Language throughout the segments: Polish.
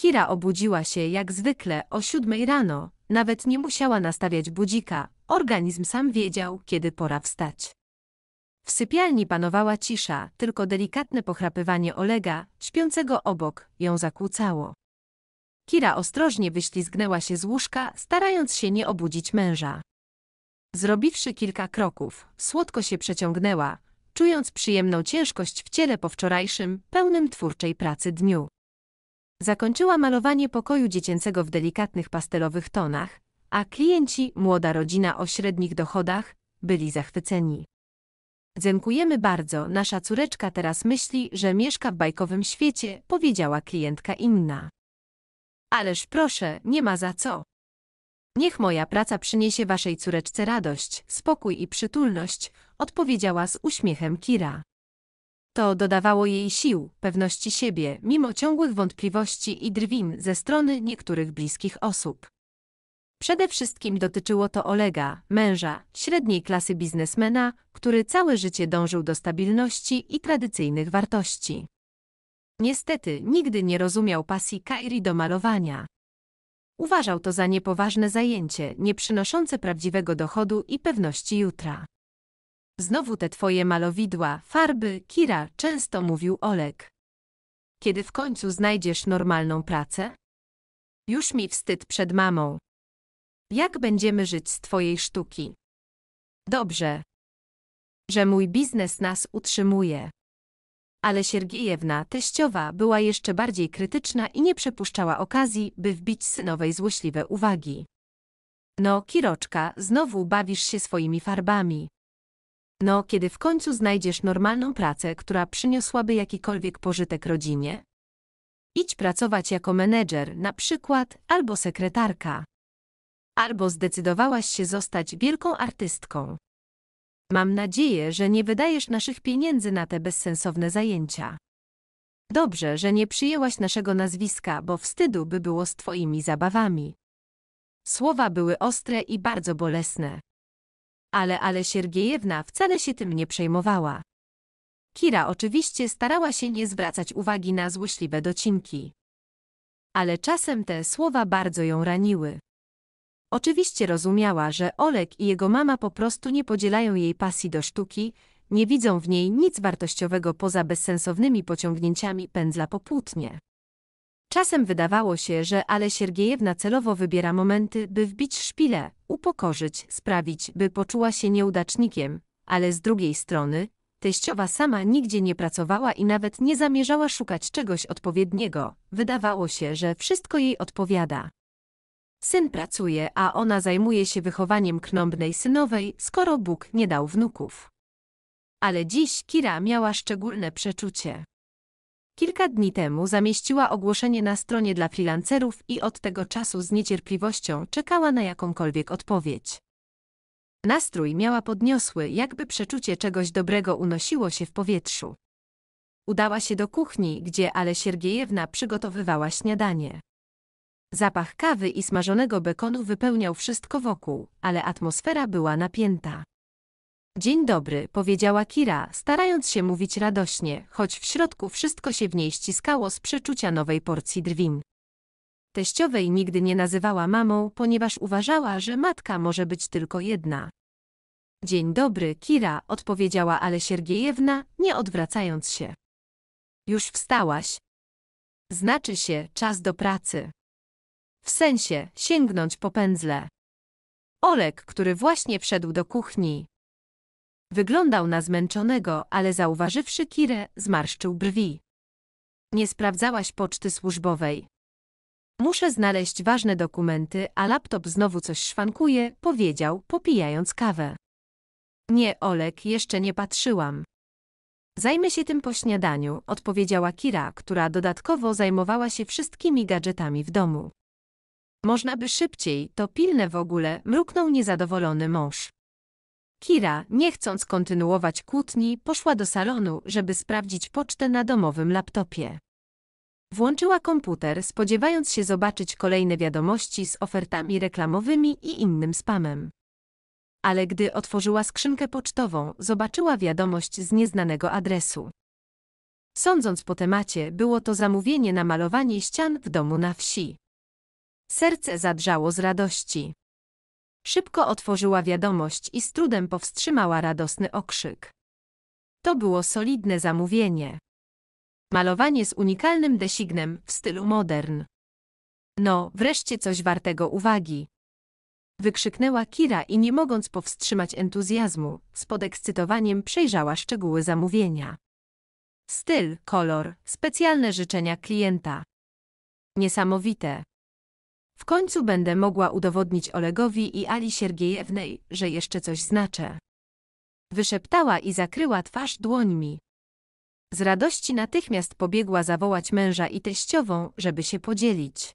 Kira obudziła się jak zwykle o siódmej rano, nawet nie musiała nastawiać budzika, organizm sam wiedział, kiedy pora wstać. W sypialni panowała cisza, tylko delikatne pochrapywanie Olega, śpiącego obok, ją zakłócało. Kira ostrożnie wyślizgnęła się z łóżka, starając się nie obudzić męża. Zrobiwszy kilka kroków, słodko się przeciągnęła, czując przyjemną ciężkość w ciele po wczorajszym, pełnym twórczej pracy dniu. Zakończyła malowanie pokoju dziecięcego w delikatnych pastelowych tonach, a klienci, młoda rodzina o średnich dochodach, byli zachwyceni. Dziękujemy bardzo, nasza córeczka teraz myśli, że mieszka w bajkowym świecie, powiedziała klientka inna. Ależ proszę, nie ma za co. Niech moja praca przyniesie waszej córeczce radość, spokój i przytulność, odpowiedziała z uśmiechem Kira. To dodawało jej sił, pewności siebie, mimo ciągłych wątpliwości i drwin ze strony niektórych bliskich osób. Przede wszystkim dotyczyło to Olega, męża, średniej klasy biznesmena, który całe życie dążył do stabilności i tradycyjnych wartości. Niestety nigdy nie rozumiał pasji Kairi do malowania. Uważał to za niepoważne zajęcie, nie przynoszące prawdziwego dochodu i pewności jutra. Znowu te twoje malowidła, farby, Kira, często mówił Olek. Kiedy w końcu znajdziesz normalną pracę? Już mi wstyd przed mamą. Jak będziemy żyć z twojej sztuki? Dobrze. Że mój biznes nas utrzymuje. Ale Siergiejewna, teściowa, była jeszcze bardziej krytyczna i nie przepuszczała okazji, by wbić synowej złośliwe uwagi. No, Kiroczka, znowu bawisz się swoimi farbami. No, kiedy w końcu znajdziesz normalną pracę, która przyniosłaby jakikolwiek pożytek rodzinie? Idź pracować jako menedżer, na przykład, albo sekretarka. Albo zdecydowałaś się zostać wielką artystką. Mam nadzieję, że nie wydajesz naszych pieniędzy na te bezsensowne zajęcia. Dobrze, że nie przyjęłaś naszego nazwiska, bo wstydu by było z twoimi zabawami. Słowa były ostre i bardzo bolesne. Ale, ale Siergiejewna wcale się tym nie przejmowała. Kira oczywiście starała się nie zwracać uwagi na złośliwe docinki. Ale czasem te słowa bardzo ją raniły. Oczywiście rozumiała, że Olek i jego mama po prostu nie podzielają jej pasji do sztuki, nie widzą w niej nic wartościowego poza bezsensownymi pociągnięciami pędzla po płótnie. Czasem wydawało się, że ale Siergiejewna celowo wybiera momenty, by wbić szpilę, upokorzyć, sprawić, by poczuła się nieudacznikiem, ale z drugiej strony, teściowa sama nigdzie nie pracowała i nawet nie zamierzała szukać czegoś odpowiedniego. Wydawało się, że wszystko jej odpowiada. Syn pracuje, a ona zajmuje się wychowaniem knąbnej synowej, skoro Bóg nie dał wnuków. Ale dziś Kira miała szczególne przeczucie. Kilka dni temu zamieściła ogłoszenie na stronie dla freelancerów i od tego czasu z niecierpliwością czekała na jakąkolwiek odpowiedź. Nastrój miała podniosły, jakby przeczucie czegoś dobrego unosiło się w powietrzu. Udała się do kuchni, gdzie Ale Siergiejewna przygotowywała śniadanie. Zapach kawy i smażonego bekonu wypełniał wszystko wokół, ale atmosfera była napięta. Dzień dobry, powiedziała Kira, starając się mówić radośnie, choć w środku wszystko się w niej ściskało z przeczucia nowej porcji drwin. Teściowej nigdy nie nazywała mamą, ponieważ uważała, że matka może być tylko jedna. Dzień dobry, Kira, odpowiedziała Ale Siergiejewna, nie odwracając się. Już wstałaś. Znaczy się, czas do pracy. W sensie, sięgnąć po pędzle. Olek, który właśnie wszedł do kuchni, Wyglądał na zmęczonego, ale zauważywszy Kirę, zmarszczył brwi. Nie sprawdzałaś poczty służbowej. Muszę znaleźć ważne dokumenty, a laptop znowu coś szwankuje, powiedział, popijając kawę. Nie, Olek, jeszcze nie patrzyłam. Zajmę się tym po śniadaniu, odpowiedziała Kira, która dodatkowo zajmowała się wszystkimi gadżetami w domu. Można by szybciej, to pilne w ogóle, mruknął niezadowolony mąż. Kira, nie chcąc kontynuować kłótni, poszła do salonu, żeby sprawdzić pocztę na domowym laptopie. Włączyła komputer, spodziewając się zobaczyć kolejne wiadomości z ofertami reklamowymi i innym spamem. Ale gdy otworzyła skrzynkę pocztową, zobaczyła wiadomość z nieznanego adresu. Sądząc po temacie, było to zamówienie na malowanie ścian w domu na wsi. Serce zadrżało z radości. Szybko otworzyła wiadomość i z trudem powstrzymała radosny okrzyk. To było solidne zamówienie. Malowanie z unikalnym designem w stylu modern. No, wreszcie coś wartego uwagi. Wykrzyknęła Kira i nie mogąc powstrzymać entuzjazmu, z podekscytowaniem przejrzała szczegóły zamówienia. Styl, kolor, specjalne życzenia klienta. Niesamowite. W końcu będę mogła udowodnić Olegowi i Ali Siergiejewnej, że jeszcze coś znaczę. Wyszeptała i zakryła twarz dłońmi. Z radości natychmiast pobiegła zawołać męża i teściową, żeby się podzielić.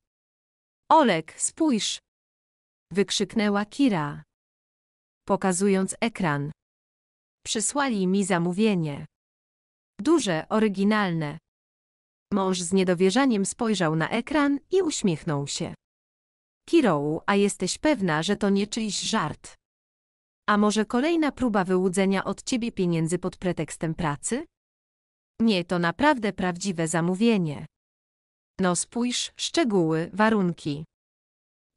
Olek, spójrz! Wykrzyknęła Kira. Pokazując ekran. Przysłali mi zamówienie. Duże, oryginalne. Mąż z niedowierzaniem spojrzał na ekran i uśmiechnął się. Kirou, a jesteś pewna, że to nie czyjś żart. A może kolejna próba wyłudzenia od ciebie pieniędzy pod pretekstem pracy? Nie, to naprawdę prawdziwe zamówienie. No spójrz, szczegóły, warunki.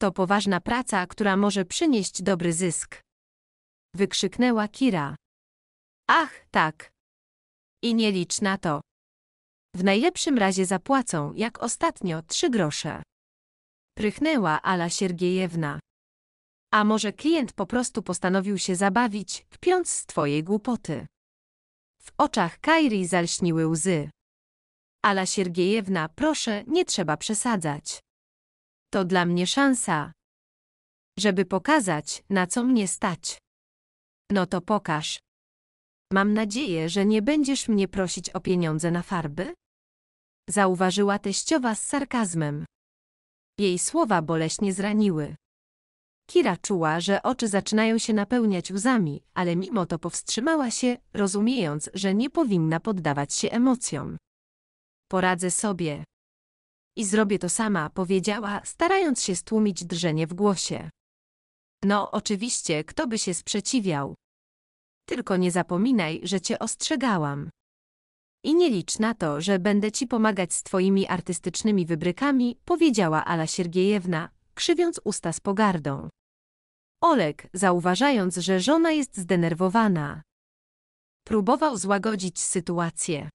To poważna praca, która może przynieść dobry zysk. Wykrzyknęła Kira. Ach, tak. I nie licz na to. W najlepszym razie zapłacą, jak ostatnio, trzy grosze. Prychnęła Ala Siergiejewna. A może klient po prostu postanowił się zabawić, kpiąc z twojej głupoty? W oczach Kairi zalśniły łzy. Ala Siergiejewna, proszę, nie trzeba przesadzać. To dla mnie szansa, żeby pokazać, na co mnie stać. No to pokaż. Mam nadzieję, że nie będziesz mnie prosić o pieniądze na farby? Zauważyła teściowa z sarkazmem. Jej słowa boleśnie zraniły. Kira czuła, że oczy zaczynają się napełniać łzami, ale mimo to powstrzymała się, rozumiejąc, że nie powinna poddawać się emocjom. Poradzę sobie. I zrobię to sama, powiedziała, starając się stłumić drżenie w głosie. No, oczywiście, kto by się sprzeciwiał. Tylko nie zapominaj, że cię ostrzegałam. I nie licz na to, że będę ci pomagać z twoimi artystycznymi wybrykami, powiedziała Ala Siergiejewna, krzywiąc usta z pogardą. Olek, zauważając, że żona jest zdenerwowana, próbował złagodzić sytuację.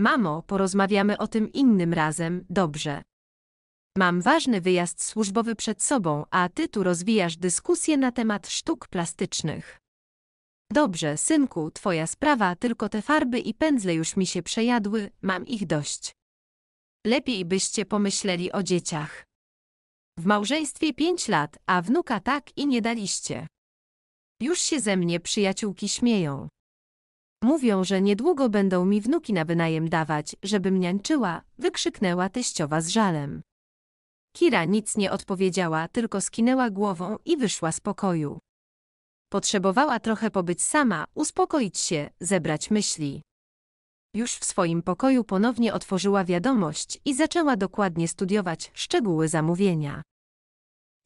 Mamo, porozmawiamy o tym innym razem, dobrze. Mam ważny wyjazd służbowy przed sobą, a ty tu rozwijasz dyskusję na temat sztuk plastycznych. Dobrze, synku, twoja sprawa, tylko te farby i pędzle już mi się przejadły, mam ich dość. Lepiej byście pomyśleli o dzieciach. W małżeństwie pięć lat, a wnuka tak i nie daliście. Już się ze mnie przyjaciółki śmieją. Mówią, że niedługo będą mi wnuki na wynajem dawać, żebym niańczyła, wykrzyknęła teściowa z żalem. Kira nic nie odpowiedziała, tylko skinęła głową i wyszła z pokoju. Potrzebowała trochę pobyć sama, uspokoić się, zebrać myśli. Już w swoim pokoju ponownie otworzyła wiadomość i zaczęła dokładnie studiować szczegóły zamówienia.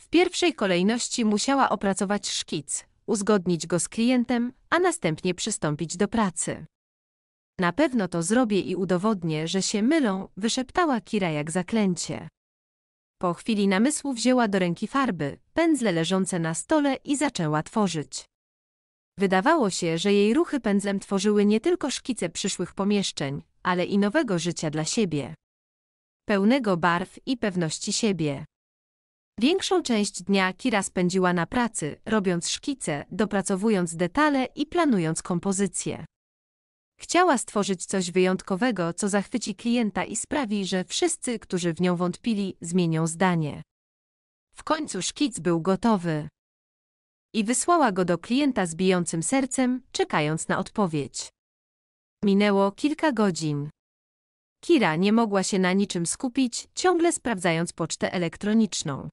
W pierwszej kolejności musiała opracować szkic, uzgodnić go z klientem, a następnie przystąpić do pracy. Na pewno to zrobię i udowodnię, że się mylą, wyszeptała Kira jak zaklęcie. Po chwili namysłu wzięła do ręki farby, pędzle leżące na stole i zaczęła tworzyć. Wydawało się, że jej ruchy pędzlem tworzyły nie tylko szkice przyszłych pomieszczeń, ale i nowego życia dla siebie. Pełnego barw i pewności siebie. Większą część dnia Kira spędziła na pracy, robiąc szkice, dopracowując detale i planując kompozycje. Chciała stworzyć coś wyjątkowego, co zachwyci klienta i sprawi, że wszyscy, którzy w nią wątpili, zmienią zdanie. W końcu szkic był gotowy. I wysłała go do klienta z bijącym sercem, czekając na odpowiedź. Minęło kilka godzin. Kira nie mogła się na niczym skupić, ciągle sprawdzając pocztę elektroniczną.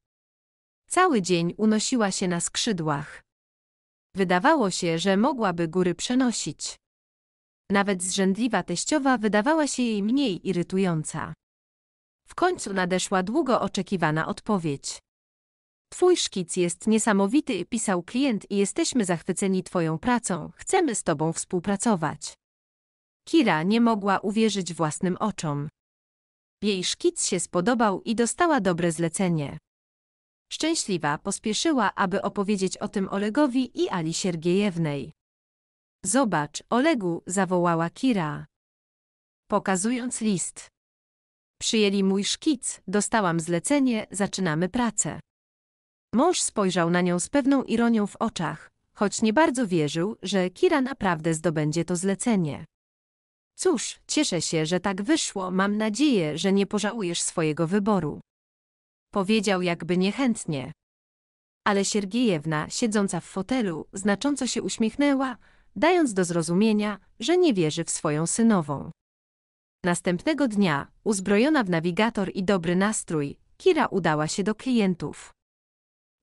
Cały dzień unosiła się na skrzydłach. Wydawało się, że mogłaby góry przenosić. Nawet zrzędliwa teściowa wydawała się jej mniej irytująca. W końcu nadeszła długo oczekiwana odpowiedź. Twój szkic jest niesamowity, pisał klient i jesteśmy zachwyceni Twoją pracą, chcemy z Tobą współpracować. Kira nie mogła uwierzyć własnym oczom. Jej szkic się spodobał i dostała dobre zlecenie. Szczęśliwa pospieszyła, aby opowiedzieć o tym Olegowi i Ali Siergiejewnej. Zobacz, Olegu, zawołała Kira. Pokazując list. Przyjęli mój szkic, dostałam zlecenie, zaczynamy pracę. Mąż spojrzał na nią z pewną ironią w oczach, choć nie bardzo wierzył, że Kira naprawdę zdobędzie to zlecenie. Cóż, cieszę się, że tak wyszło, mam nadzieję, że nie pożałujesz swojego wyboru. Powiedział jakby niechętnie. Ale Siergiejewna, siedząca w fotelu, znacząco się uśmiechnęła, dając do zrozumienia, że nie wierzy w swoją synową. Następnego dnia, uzbrojona w nawigator i dobry nastrój, Kira udała się do klientów.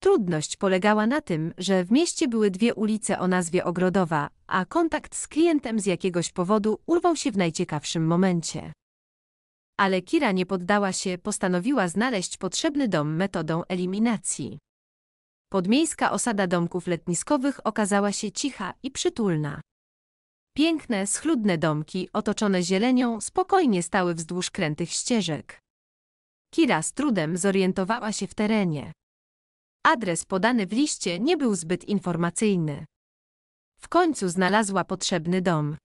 Trudność polegała na tym, że w mieście były dwie ulice o nazwie Ogrodowa, a kontakt z klientem z jakiegoś powodu urwał się w najciekawszym momencie. Ale Kira nie poddała się, postanowiła znaleźć potrzebny dom metodą eliminacji. Podmiejska osada domków letniskowych okazała się cicha i przytulna. Piękne, schludne domki, otoczone zielenią, spokojnie stały wzdłuż krętych ścieżek. Kira z trudem zorientowała się w terenie. Adres podany w liście nie był zbyt informacyjny. W końcu znalazła potrzebny dom.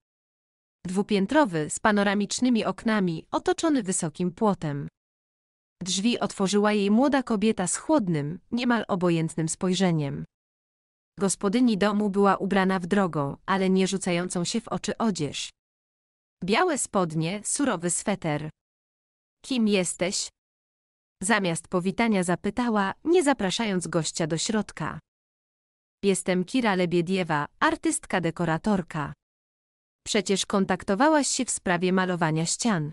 Dwupiętrowy, z panoramicznymi oknami, otoczony wysokim płotem. Drzwi otworzyła jej młoda kobieta z chłodnym, niemal obojętnym spojrzeniem. Gospodyni domu była ubrana w drogą, ale nie rzucającą się w oczy odzież. Białe spodnie, surowy sweter. Kim jesteś? Zamiast powitania zapytała, nie zapraszając gościa do środka. Jestem Kira Lebiediewa, artystka dekoratorka. Przecież kontaktowałaś się w sprawie malowania ścian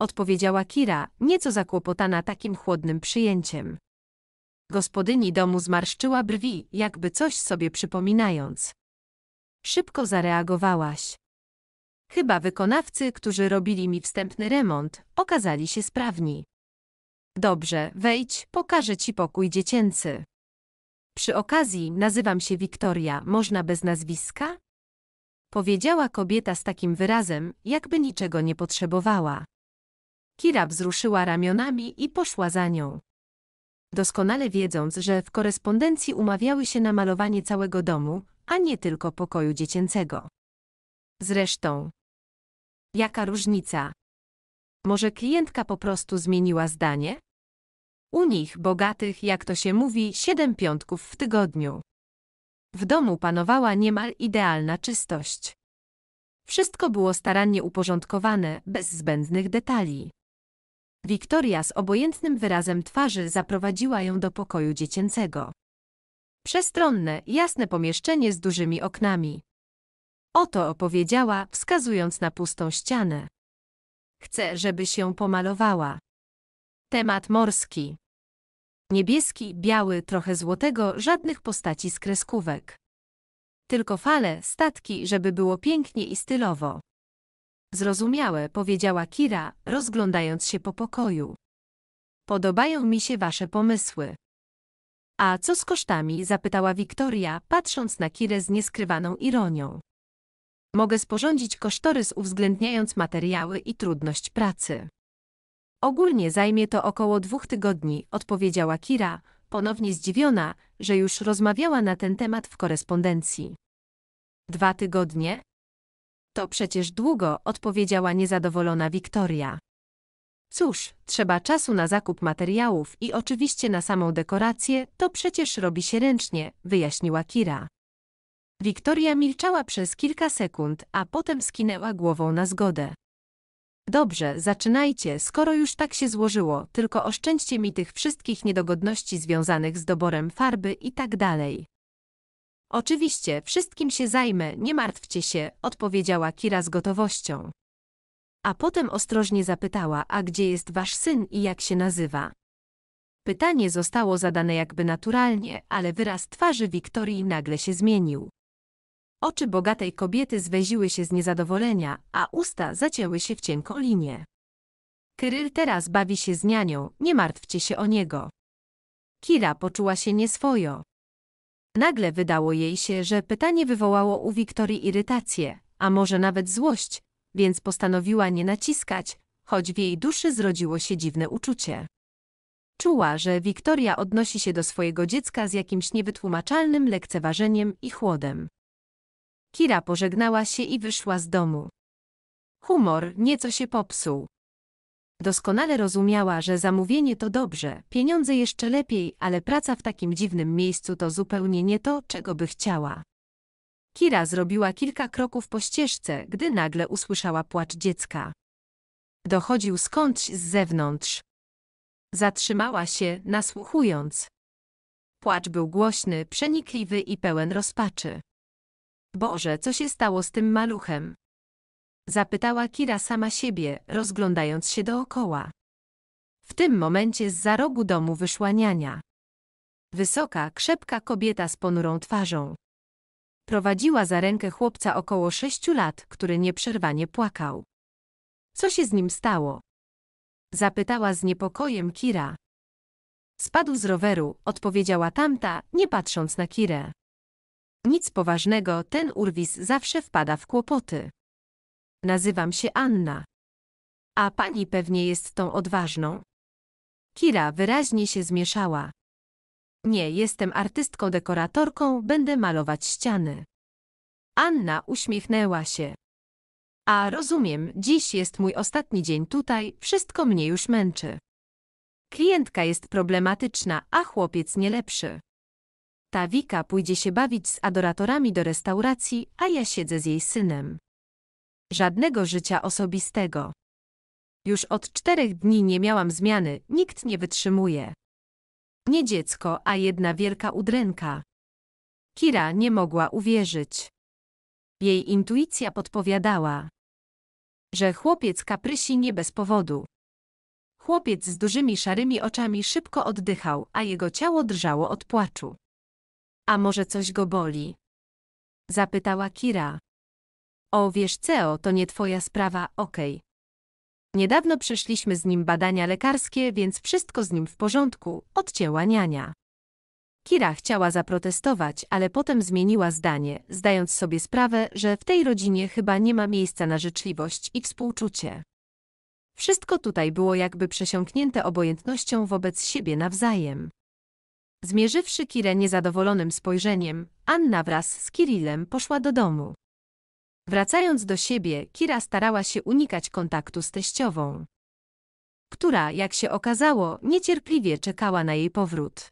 odpowiedziała Kira, nieco zakłopotana takim chłodnym przyjęciem. Gospodyni domu zmarszczyła brwi, jakby coś sobie przypominając. Szybko zareagowałaś. Chyba wykonawcy, którzy robili mi wstępny remont, okazali się sprawni. Dobrze, wejdź, pokażę ci pokój dziecięcy. Przy okazji, nazywam się Wiktoria, można bez nazwiska? Powiedziała kobieta z takim wyrazem, jakby niczego nie potrzebowała. Kira wzruszyła ramionami i poszła za nią. Doskonale wiedząc, że w korespondencji umawiały się na malowanie całego domu, a nie tylko pokoju dziecięcego. Zresztą, jaka różnica? Może klientka po prostu zmieniła zdanie? U nich, bogatych, jak to się mówi, siedem piątków w tygodniu. W domu panowała niemal idealna czystość. Wszystko było starannie uporządkowane, bez zbędnych detali. Wiktoria z obojętnym wyrazem twarzy zaprowadziła ją do pokoju dziecięcego. Przestronne, jasne pomieszczenie z dużymi oknami. Oto opowiedziała, wskazując na pustą ścianę. Chcę, żebyś ją pomalowała. Temat morski. Niebieski, biały, trochę złotego, żadnych postaci z kreskówek. Tylko fale, statki, żeby było pięknie i stylowo. Zrozumiałe, powiedziała Kira, rozglądając się po pokoju. Podobają mi się wasze pomysły. A co z kosztami? zapytała Wiktoria, patrząc na Kirę z nieskrywaną ironią. Mogę sporządzić kosztorys uwzględniając materiały i trudność pracy. Ogólnie zajmie to około dwóch tygodni, odpowiedziała Kira, ponownie zdziwiona, że już rozmawiała na ten temat w korespondencji. Dwa tygodnie? to przecież długo, odpowiedziała niezadowolona Wiktoria. Cóż, trzeba czasu na zakup materiałów i oczywiście na samą dekorację, to przecież robi się ręcznie, wyjaśniła Kira. Wiktoria milczała przez kilka sekund, a potem skinęła głową na zgodę. Dobrze, zaczynajcie, skoro już tak się złożyło, tylko oszczędźcie mi tych wszystkich niedogodności związanych z doborem farby i tak dalej. Oczywiście, wszystkim się zajmę, nie martwcie się, odpowiedziała Kira z gotowością. A potem ostrożnie zapytała, a gdzie jest wasz syn i jak się nazywa? Pytanie zostało zadane jakby naturalnie, ale wyraz twarzy Wiktorii nagle się zmienił. Oczy bogatej kobiety zweziły się z niezadowolenia, a usta zacięły się w cienką linię. Kryl teraz bawi się z nianią, nie martwcie się o niego. Kira poczuła się nieswojo. Nagle wydało jej się, że pytanie wywołało u Wiktorii irytację, a może nawet złość, więc postanowiła nie naciskać, choć w jej duszy zrodziło się dziwne uczucie. Czuła, że Wiktoria odnosi się do swojego dziecka z jakimś niewytłumaczalnym lekceważeniem i chłodem. Kira pożegnała się i wyszła z domu. Humor nieco się popsuł, Doskonale rozumiała, że zamówienie to dobrze, pieniądze jeszcze lepiej, ale praca w takim dziwnym miejscu to zupełnie nie to, czego by chciała. Kira zrobiła kilka kroków po ścieżce, gdy nagle usłyszała płacz dziecka. Dochodził skądś z zewnątrz. Zatrzymała się, nasłuchując. Płacz był głośny, przenikliwy i pełen rozpaczy. Boże, co się stało z tym maluchem? Zapytała Kira sama siebie, rozglądając się dookoła. W tym momencie z za rogu domu wyszła niania. Wysoka, krzepka kobieta z ponurą twarzą. Prowadziła za rękę chłopca około sześciu lat, który nieprzerwanie płakał. Co się z nim stało? Zapytała z niepokojem Kira. Spadł z roweru, odpowiedziała tamta, nie patrząc na Kirę. Nic poważnego, ten urwis zawsze wpada w kłopoty. Nazywam się Anna. A pani pewnie jest tą odważną. Kira wyraźnie się zmieszała. Nie, jestem artystką dekoratorką, będę malować ściany. Anna uśmiechnęła się. A rozumiem, dziś jest mój ostatni dzień tutaj, wszystko mnie już męczy. Klientka jest problematyczna, a chłopiec nie lepszy. Ta Wika pójdzie się bawić z adoratorami do restauracji, a ja siedzę z jej synem. Żadnego życia osobistego. Już od czterech dni nie miałam zmiany, nikt nie wytrzymuje. Nie dziecko, a jedna wielka udręka. Kira nie mogła uwierzyć. Jej intuicja podpowiadała, że chłopiec kaprysi nie bez powodu. Chłopiec z dużymi szarymi oczami szybko oddychał, a jego ciało drżało od płaczu. A może coś go boli? Zapytała Kira. O wiesz CEO, to nie twoja sprawa, okej. Okay. Niedawno przeszliśmy z nim badania lekarskie, więc wszystko z nim w porządku, odcięła niania. Kira chciała zaprotestować, ale potem zmieniła zdanie, zdając sobie sprawę, że w tej rodzinie chyba nie ma miejsca na życzliwość i współczucie. Wszystko tutaj było jakby przesiąknięte obojętnością wobec siebie nawzajem. Zmierzywszy Kirę niezadowolonym spojrzeniem, Anna wraz z Kirillem poszła do domu. Wracając do siebie, Kira starała się unikać kontaktu z teściową, która, jak się okazało, niecierpliwie czekała na jej powrót.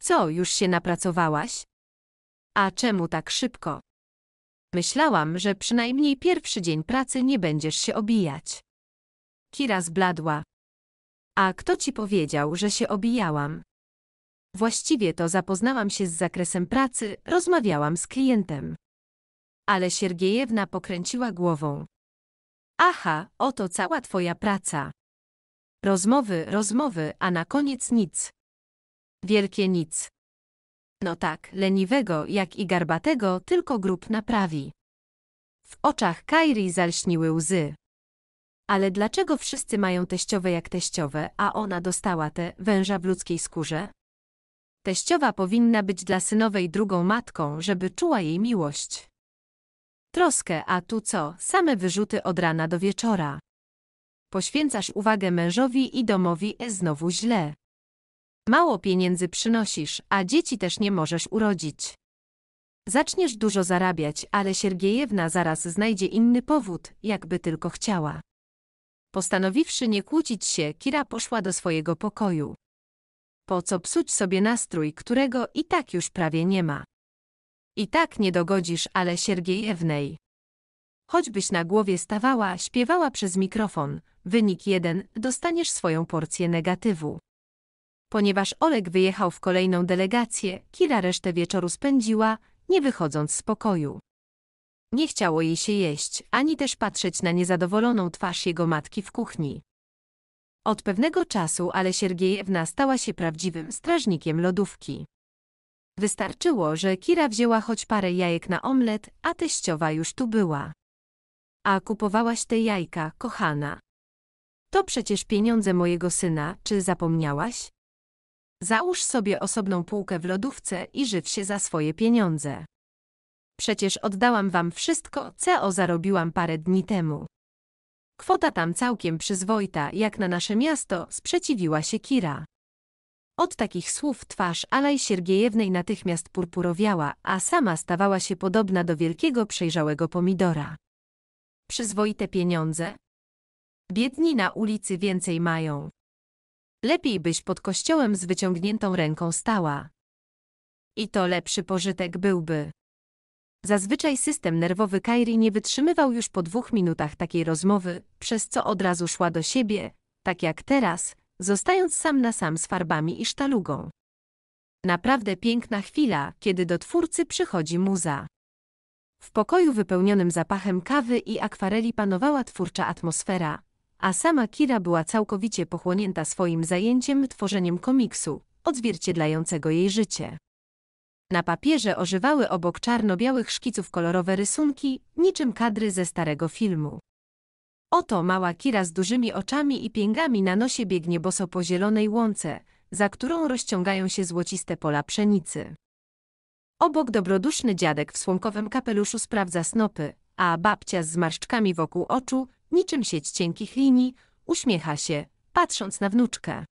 Co, już się napracowałaś? A czemu tak szybko? Myślałam, że przynajmniej pierwszy dzień pracy nie będziesz się obijać. Kira zbladła. A kto ci powiedział, że się obijałam? Właściwie to zapoznałam się z zakresem pracy, rozmawiałam z klientem ale Siergiejewna pokręciła głową. Aha, oto cała twoja praca. Rozmowy, rozmowy, a na koniec nic. Wielkie nic. No tak, leniwego jak i garbatego tylko grób naprawi. W oczach Kairi zalśniły łzy. Ale dlaczego wszyscy mają teściowe jak teściowe, a ona dostała te węża w ludzkiej skórze? Teściowa powinna być dla synowej drugą matką, żeby czuła jej miłość troskę, a tu co, same wyrzuty od rana do wieczora. Poświęcasz uwagę mężowi i domowi, e znowu źle. Mało pieniędzy przynosisz, a dzieci też nie możesz urodzić. Zaczniesz dużo zarabiać, ale Siergiejewna zaraz znajdzie inny powód, jakby tylko chciała. Postanowiwszy nie kłócić się, Kira poszła do swojego pokoju. Po co psuć sobie nastrój, którego i tak już prawie nie ma? I tak nie dogodzisz, ale Siergiejewnej. Choćbyś na głowie stawała, śpiewała przez mikrofon, wynik jeden, dostaniesz swoją porcję negatywu. Ponieważ Oleg wyjechał w kolejną delegację, Kira resztę wieczoru spędziła, nie wychodząc z pokoju. Nie chciało jej się jeść, ani też patrzeć na niezadowoloną twarz jego matki w kuchni. Od pewnego czasu ale Siergiejewna stała się prawdziwym strażnikiem lodówki. Wystarczyło, że Kira wzięła choć parę jajek na omlet, a teściowa już tu była. A kupowałaś te jajka, kochana. To przecież pieniądze mojego syna, czy zapomniałaś? Załóż sobie osobną półkę w lodówce i żyw się za swoje pieniądze. Przecież oddałam wam wszystko, co zarobiłam parę dni temu. Kwota tam całkiem przyzwoita, jak na nasze miasto, sprzeciwiła się Kira. Od takich słów twarz Alaj Siergiejewnej natychmiast purpurowiała, a sama stawała się podobna do wielkiego przejrzałego pomidora. Przyzwoite pieniądze? Biedni na ulicy więcej mają. Lepiej byś pod kościołem z wyciągniętą ręką stała. I to lepszy pożytek byłby. Zazwyczaj system nerwowy Kairi nie wytrzymywał już po dwóch minutach takiej rozmowy, przez co od razu szła do siebie, tak jak teraz, zostając sam na sam z farbami i sztalugą. Naprawdę piękna chwila, kiedy do twórcy przychodzi muza. W pokoju wypełnionym zapachem kawy i akwareli panowała twórcza atmosfera, a sama Kira była całkowicie pochłonięta swoim zajęciem tworzeniem komiksu, odzwierciedlającego jej życie. Na papierze ożywały obok czarno-białych szkiców kolorowe rysunki, niczym kadry ze starego filmu. Oto mała Kira z dużymi oczami i pięgami na nosie biegnie boso po zielonej łące, za którą rozciągają się złociste pola pszenicy. Obok dobroduszny dziadek w słomkowym kapeluszu sprawdza snopy, a babcia z zmarszczkami wokół oczu, niczym sieć cienkich linii, uśmiecha się, patrząc na wnuczkę.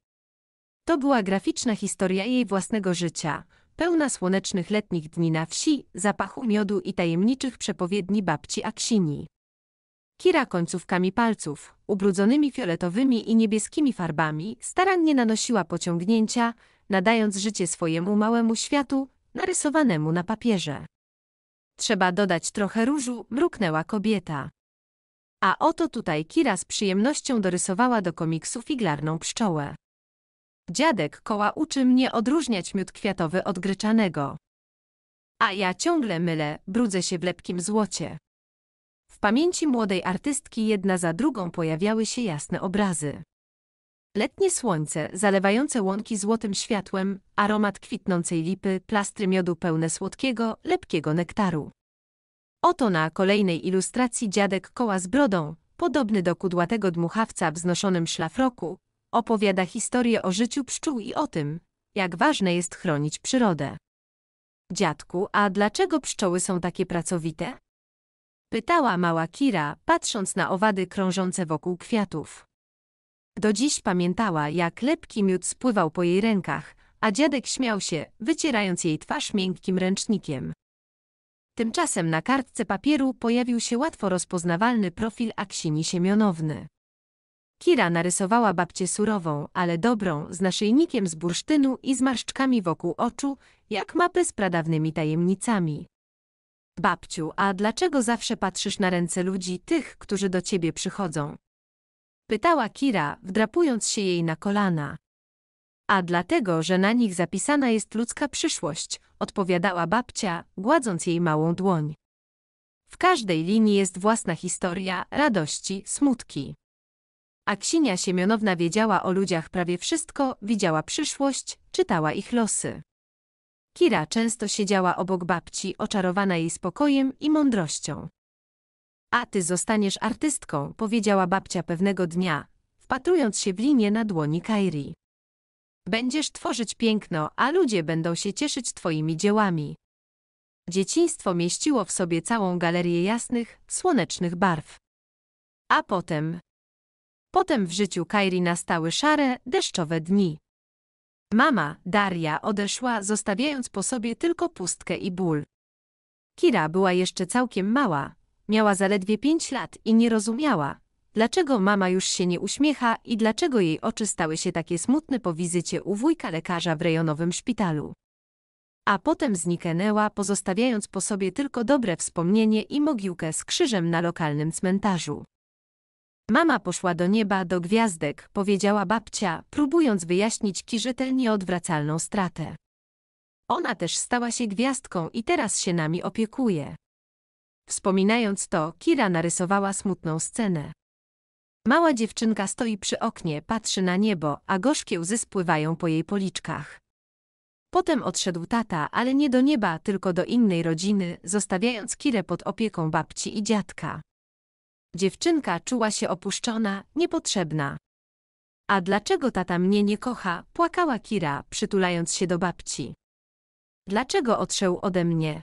To była graficzna historia jej własnego życia, pełna słonecznych letnich dni na wsi, zapachu miodu i tajemniczych przepowiedni babci Aksini. Kira końcówkami palców, ubrudzonymi fioletowymi i niebieskimi farbami, starannie nanosiła pociągnięcia, nadając życie swojemu małemu światu, narysowanemu na papierze. Trzeba dodać trochę różu, mruknęła kobieta. A oto tutaj Kira z przyjemnością dorysowała do komiksu figlarną pszczołę. Dziadek koła uczy mnie odróżniać miód kwiatowy od gryczanego. A ja ciągle mylę, brudzę się w lepkim złocie. W pamięci młodej artystki jedna za drugą pojawiały się jasne obrazy. Letnie słońce, zalewające łąki złotym światłem, aromat kwitnącej lipy, plastry miodu pełne słodkiego, lepkiego nektaru. Oto na kolejnej ilustracji dziadek koła z brodą, podobny do kudłatego dmuchawca w znoszonym szlafroku, opowiada historię o życiu pszczół i o tym, jak ważne jest chronić przyrodę. Dziadku, a dlaczego pszczoły są takie pracowite? pytała mała Kira, patrząc na owady krążące wokół kwiatów. Do dziś pamiętała, jak lepki miód spływał po jej rękach, a dziadek śmiał się, wycierając jej twarz miękkim ręcznikiem. Tymczasem na kartce papieru pojawił się łatwo rozpoznawalny profil Aksini Siemionowny. Kira narysowała babcię surową, ale dobrą, z naszyjnikiem z bursztynu i z marszczkami wokół oczu, jak mapy z pradawnymi tajemnicami. Babciu, a dlaczego zawsze patrzysz na ręce ludzi, tych, którzy do ciebie przychodzą? Pytała Kira, wdrapując się jej na kolana. A dlatego, że na nich zapisana jest ludzka przyszłość, odpowiadała babcia, gładząc jej małą dłoń. W każdej linii jest własna historia, radości, smutki. A Aksinia Siemionowna wiedziała o ludziach prawie wszystko, widziała przyszłość, czytała ich losy. Kira często siedziała obok babci, oczarowana jej spokojem i mądrością. A ty zostaniesz artystką, powiedziała babcia pewnego dnia, wpatrując się w linię na dłoni Kairi. Będziesz tworzyć piękno, a ludzie będą się cieszyć twoimi dziełami. Dzieciństwo mieściło w sobie całą galerię jasnych, słonecznych barw. A potem... Potem w życiu Kairi nastały szare, deszczowe dni. Mama, Daria, odeszła, zostawiając po sobie tylko pustkę i ból. Kira była jeszcze całkiem mała, miała zaledwie pięć lat i nie rozumiała, dlaczego mama już się nie uśmiecha i dlaczego jej oczy stały się takie smutne po wizycie u wujka lekarza w rejonowym szpitalu. A potem zniknęła, pozostawiając po sobie tylko dobre wspomnienie i mogiłkę z krzyżem na lokalnym cmentarzu. Mama poszła do nieba, do gwiazdek, powiedziała babcia, próbując wyjaśnić Kirze tę nieodwracalną stratę. Ona też stała się gwiazdką i teraz się nami opiekuje. Wspominając to, Kira narysowała smutną scenę. Mała dziewczynka stoi przy oknie, patrzy na niebo, a gorzkie łzy spływają po jej policzkach. Potem odszedł tata, ale nie do nieba, tylko do innej rodziny, zostawiając Kirę pod opieką babci i dziadka. Dziewczynka czuła się opuszczona, niepotrzebna. A dlaczego tata mnie nie kocha? płakała Kira, przytulając się do babci. Dlaczego odszedł ode mnie?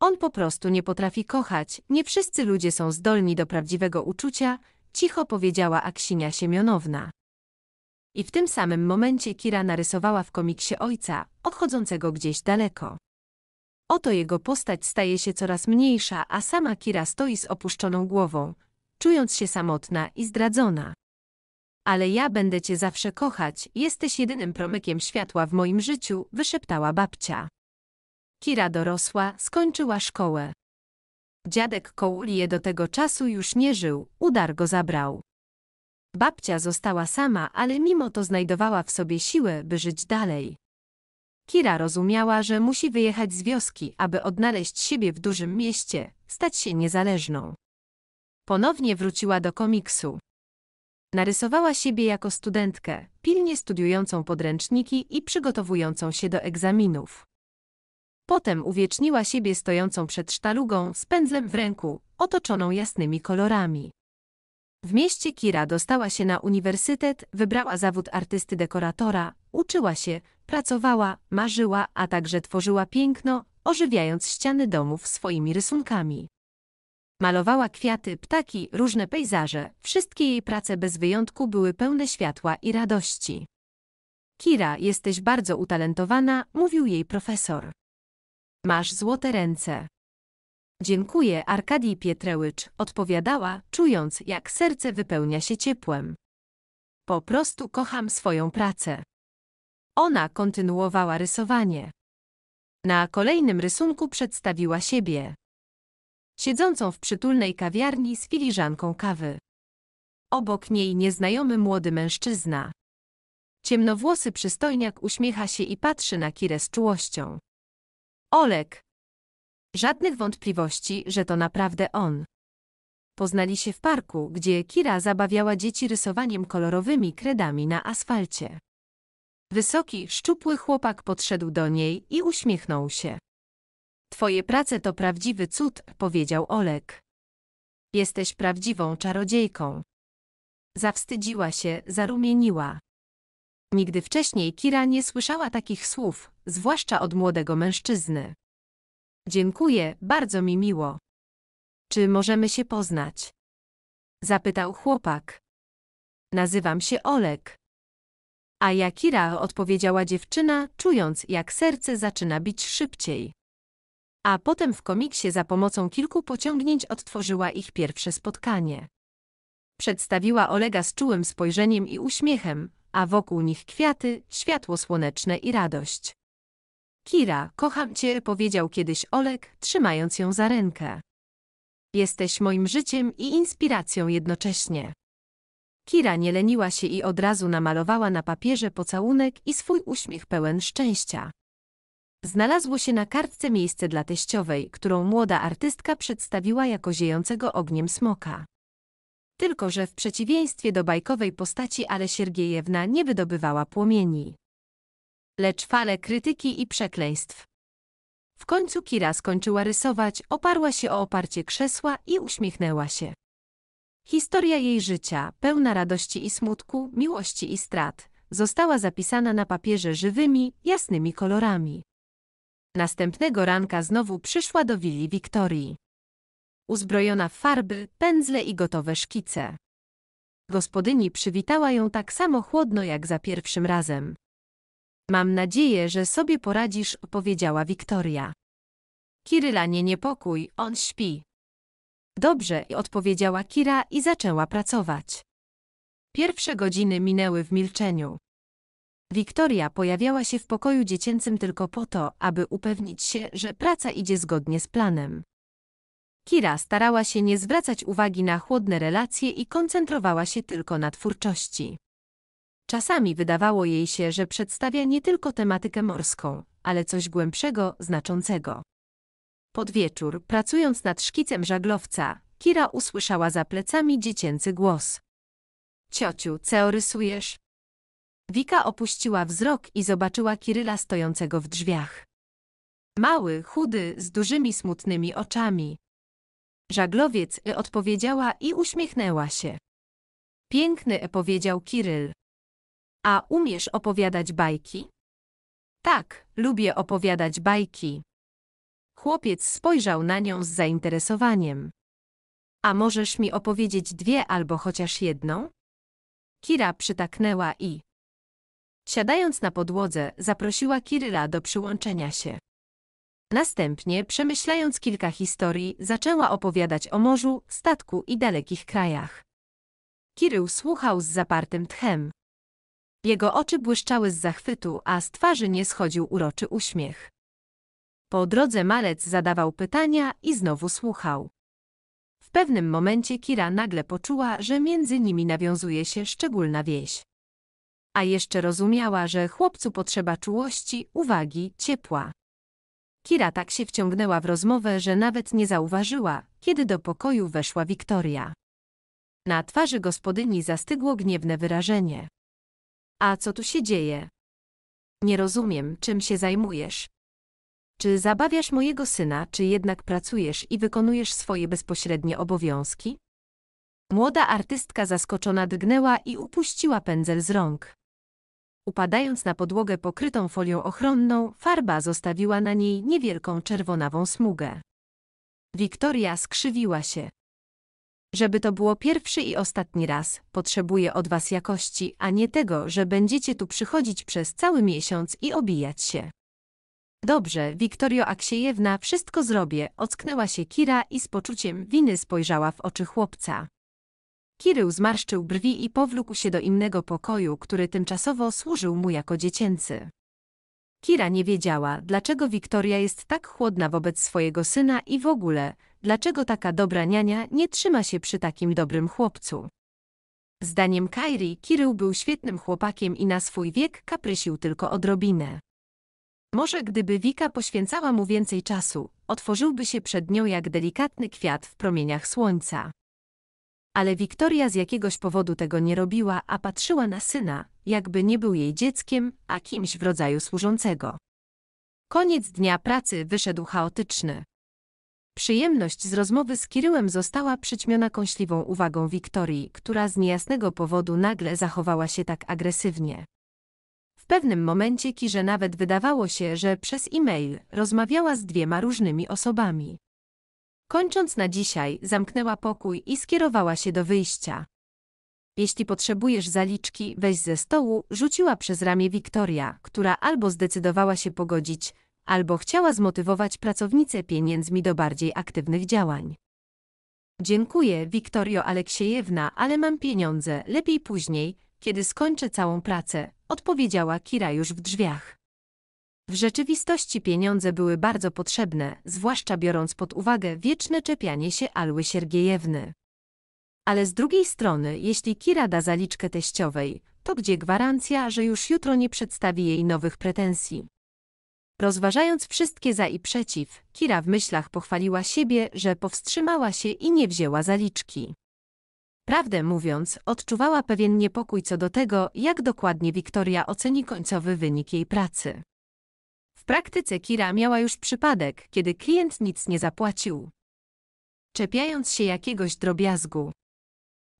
On po prostu nie potrafi kochać, nie wszyscy ludzie są zdolni do prawdziwego uczucia, cicho powiedziała Aksinia Siemionowna. I w tym samym momencie Kira narysowała w komiksie ojca, odchodzącego gdzieś daleko. Oto jego postać staje się coraz mniejsza, a sama Kira stoi z opuszczoną głową, czując się samotna i zdradzona. Ale ja będę cię zawsze kochać, jesteś jedynym promykiem światła w moim życiu, wyszeptała babcia. Kira dorosła, skończyła szkołę. Dziadek Koulie do tego czasu już nie żył, udar go zabrał. Babcia została sama, ale mimo to znajdowała w sobie siłę, by żyć dalej. Kira rozumiała, że musi wyjechać z wioski, aby odnaleźć siebie w dużym mieście, stać się niezależną. Ponownie wróciła do komiksu. Narysowała siebie jako studentkę, pilnie studiującą podręczniki i przygotowującą się do egzaminów. Potem uwieczniła siebie stojącą przed sztalugą z pędzlem w ręku, otoczoną jasnymi kolorami. W mieście Kira dostała się na uniwersytet, wybrała zawód artysty dekoratora, uczyła się, pracowała, marzyła, a także tworzyła piękno, ożywiając ściany domów swoimi rysunkami. Malowała kwiaty, ptaki, różne pejzaże, wszystkie jej prace bez wyjątku były pełne światła i radości. Kira, jesteś bardzo utalentowana, mówił jej profesor. Masz złote ręce. Dziękuję, Arkadii Pietrełycz, odpowiadała, czując, jak serce wypełnia się ciepłem. Po prostu kocham swoją pracę. Ona kontynuowała rysowanie. Na kolejnym rysunku przedstawiła siebie. Siedzącą w przytulnej kawiarni z filiżanką kawy. Obok niej nieznajomy młody mężczyzna. Ciemnowłosy przystojniak uśmiecha się i patrzy na Kirę z czułością. Olek, Żadnych wątpliwości, że to naprawdę on. Poznali się w parku, gdzie Kira zabawiała dzieci rysowaniem kolorowymi kredami na asfalcie. Wysoki, szczupły chłopak podszedł do niej i uśmiechnął się. Twoje prace to prawdziwy cud, powiedział Olek. Jesteś prawdziwą czarodziejką. Zawstydziła się, zarumieniła. Nigdy wcześniej Kira nie słyszała takich słów, zwłaszcza od młodego mężczyzny. Dziękuję, bardzo mi miło. Czy możemy się poznać? Zapytał chłopak. Nazywam się Olek. A Jakira odpowiedziała dziewczyna, czując jak serce zaczyna bić szybciej. A potem w komiksie za pomocą kilku pociągnięć odtworzyła ich pierwsze spotkanie. Przedstawiła Olega z czułym spojrzeniem i uśmiechem, a wokół nich kwiaty, światło słoneczne i radość. Kira, kocham cię, powiedział kiedyś Olek, trzymając ją za rękę. Jesteś moim życiem i inspiracją jednocześnie. Kira nie leniła się i od razu namalowała na papierze pocałunek i swój uśmiech pełen szczęścia. Znalazło się na kartce miejsce dla teściowej, którą młoda artystka przedstawiła jako ziejącego ogniem smoka. Tylko, że w przeciwieństwie do bajkowej postaci Ale Siergiejewna nie wydobywała płomieni lecz fale krytyki i przekleństw. W końcu Kira skończyła rysować, oparła się o oparcie krzesła i uśmiechnęła się. Historia jej życia, pełna radości i smutku, miłości i strat, została zapisana na papierze żywymi, jasnymi kolorami. Następnego ranka znowu przyszła do willi Wiktorii. Uzbrojona w farby, pędzle i gotowe szkice. Gospodyni przywitała ją tak samo chłodno jak za pierwszym razem. Mam nadzieję, że sobie poradzisz, powiedziała Wiktoria. Kiryla nie niepokój, on śpi. Dobrze, odpowiedziała Kira i zaczęła pracować. Pierwsze godziny minęły w milczeniu. Wiktoria pojawiała się w pokoju dziecięcym tylko po to, aby upewnić się, że praca idzie zgodnie z planem. Kira starała się nie zwracać uwagi na chłodne relacje i koncentrowała się tylko na twórczości. Czasami wydawało jej się, że przedstawia nie tylko tematykę morską, ale coś głębszego, znaczącego. Pod wieczór, pracując nad szkicem żaglowca, Kira usłyszała za plecami dziecięcy głos. Ciociu, co rysujesz? Wika opuściła wzrok i zobaczyła Kiryla stojącego w drzwiach. Mały, chudy, z dużymi smutnymi oczami. Żaglowiec odpowiedziała i uśmiechnęła się. Piękny, powiedział Kiryl. A umiesz opowiadać bajki? Tak, lubię opowiadać bajki. Chłopiec spojrzał na nią z zainteresowaniem. A możesz mi opowiedzieć dwie albo chociaż jedną? Kira przytaknęła i. Siadając na podłodze, zaprosiła Kiryla do przyłączenia się. Następnie, przemyślając kilka historii, zaczęła opowiadać o morzu, statku i dalekich krajach. Kirył słuchał z zapartym tchem. Jego oczy błyszczały z zachwytu, a z twarzy nie schodził uroczy uśmiech. Po drodze malec zadawał pytania i znowu słuchał. W pewnym momencie Kira nagle poczuła, że między nimi nawiązuje się szczególna więź. A jeszcze rozumiała, że chłopcu potrzeba czułości, uwagi, ciepła. Kira tak się wciągnęła w rozmowę, że nawet nie zauważyła, kiedy do pokoju weszła Wiktoria. Na twarzy gospodyni zastygło gniewne wyrażenie. A co tu się dzieje? Nie rozumiem, czym się zajmujesz. Czy zabawiasz mojego syna, czy jednak pracujesz i wykonujesz swoje bezpośrednie obowiązki? Młoda artystka zaskoczona drgnęła i upuściła pędzel z rąk. Upadając na podłogę pokrytą folią ochronną, farba zostawiła na niej niewielką czerwonawą smugę. Wiktoria skrzywiła się. Żeby to było pierwszy i ostatni raz, potrzebuję od was jakości, a nie tego, że będziecie tu przychodzić przez cały miesiąc i obijać się. Dobrze, Wiktorio Aksiejewna, wszystko zrobię, ocknęła się Kira i z poczuciem winy spojrzała w oczy chłopca. Kirył zmarszczył brwi i powlókł się do innego pokoju, który tymczasowo służył mu jako dziecięcy. Kira nie wiedziała, dlaczego Wiktoria jest tak chłodna wobec swojego syna i w ogóle, dlaczego taka dobra niania nie trzyma się przy takim dobrym chłopcu. Zdaniem Kairi, Kirył był świetnym chłopakiem i na swój wiek kaprysił tylko odrobinę. Może gdyby Wika poświęcała mu więcej czasu, otworzyłby się przed nią jak delikatny kwiat w promieniach słońca. Ale Wiktoria z jakiegoś powodu tego nie robiła, a patrzyła na syna, jakby nie był jej dzieckiem, a kimś w rodzaju służącego. Koniec dnia pracy wyszedł chaotyczny. Przyjemność z rozmowy z Kiryłem została przyćmiona kąśliwą uwagą Wiktorii, która z niejasnego powodu nagle zachowała się tak agresywnie. W pewnym momencie Kirze nawet wydawało się, że przez e-mail rozmawiała z dwiema różnymi osobami. Kończąc na dzisiaj, zamknęła pokój i skierowała się do wyjścia. Jeśli potrzebujesz zaliczki, weź ze stołu, rzuciła przez ramię Wiktoria, która albo zdecydowała się pogodzić, albo chciała zmotywować pracownicę pieniędzmi do bardziej aktywnych działań. Dziękuję, Wiktorio Aleksiejewna, ale mam pieniądze, lepiej później, kiedy skończę całą pracę, odpowiedziała Kira już w drzwiach. W rzeczywistości pieniądze były bardzo potrzebne, zwłaszcza biorąc pod uwagę wieczne czepianie się Alły Siergiejewny. Ale z drugiej strony, jeśli Kira da zaliczkę teściowej, to gdzie gwarancja, że już jutro nie przedstawi jej nowych pretensji? Rozważając wszystkie za i przeciw, Kira w myślach pochwaliła siebie, że powstrzymała się i nie wzięła zaliczki. Prawdę mówiąc, odczuwała pewien niepokój co do tego, jak dokładnie Wiktoria oceni końcowy wynik jej pracy. W praktyce Kira miała już przypadek, kiedy klient nic nie zapłacił. Czepiając się jakiegoś drobiazgu.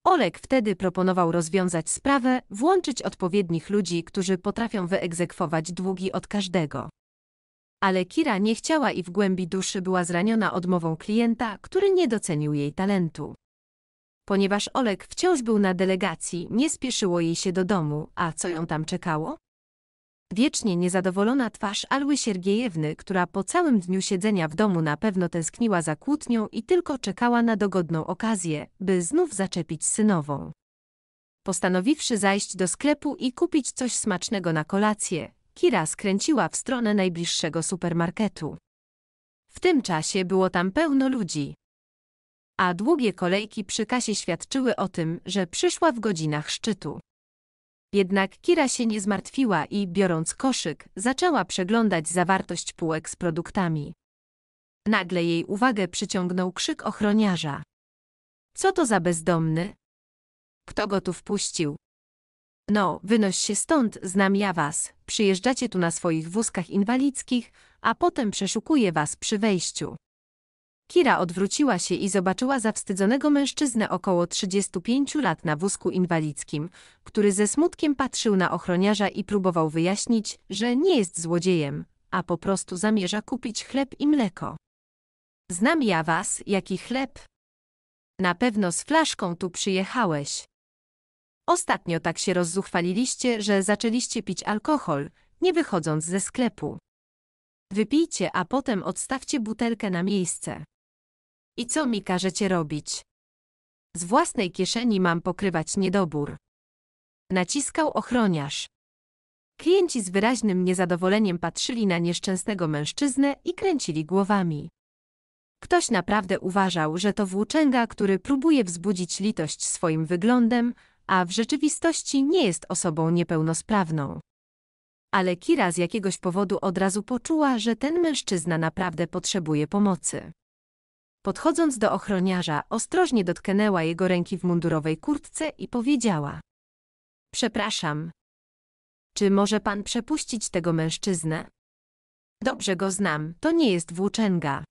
Olek wtedy proponował rozwiązać sprawę, włączyć odpowiednich ludzi, którzy potrafią wyegzekwować długi od każdego. Ale Kira nie chciała i w głębi duszy była zraniona odmową klienta, który nie docenił jej talentu. Ponieważ Olek wciąż był na delegacji, nie spieszyło jej się do domu, a co ją tam czekało? Wiecznie niezadowolona twarz Alły Siergiejewny, która po całym dniu siedzenia w domu na pewno tęskniła za kłótnią i tylko czekała na dogodną okazję, by znów zaczepić synową. Postanowiwszy zajść do sklepu i kupić coś smacznego na kolację, Kira skręciła w stronę najbliższego supermarketu. W tym czasie było tam pełno ludzi. A długie kolejki przy kasie świadczyły o tym, że przyszła w godzinach szczytu. Jednak Kira się nie zmartwiła i, biorąc koszyk, zaczęła przeglądać zawartość półek z produktami. Nagle jej uwagę przyciągnął krzyk ochroniarza. Co to za bezdomny? Kto go tu wpuścił? No, wynoś się stąd, znam ja was. Przyjeżdżacie tu na swoich wózkach inwalidzkich, a potem przeszukuję was przy wejściu. Kira odwróciła się i zobaczyła zawstydzonego mężczyznę około 35 lat na wózku inwalidzkim, który ze smutkiem patrzył na ochroniarza i próbował wyjaśnić, że nie jest złodziejem, a po prostu zamierza kupić chleb i mleko. Znam ja was, jaki chleb. Na pewno z flaszką tu przyjechałeś. Ostatnio tak się rozzuchwaliliście, że zaczęliście pić alkohol, nie wychodząc ze sklepu. Wypijcie, a potem odstawcie butelkę na miejsce. I co mi każecie robić? Z własnej kieszeni mam pokrywać niedobór. Naciskał ochroniarz. Klienci z wyraźnym niezadowoleniem patrzyli na nieszczęsnego mężczyznę i kręcili głowami. Ktoś naprawdę uważał, że to włóczęga, który próbuje wzbudzić litość swoim wyglądem, a w rzeczywistości nie jest osobą niepełnosprawną. Ale Kira z jakiegoś powodu od razu poczuła, że ten mężczyzna naprawdę potrzebuje pomocy. Podchodząc do ochroniarza, ostrożnie dotknęła jego ręki w mundurowej kurtce i powiedziała: Przepraszam. Czy może pan przepuścić tego mężczyznę? Dobrze go znam, to nie jest włóczęga.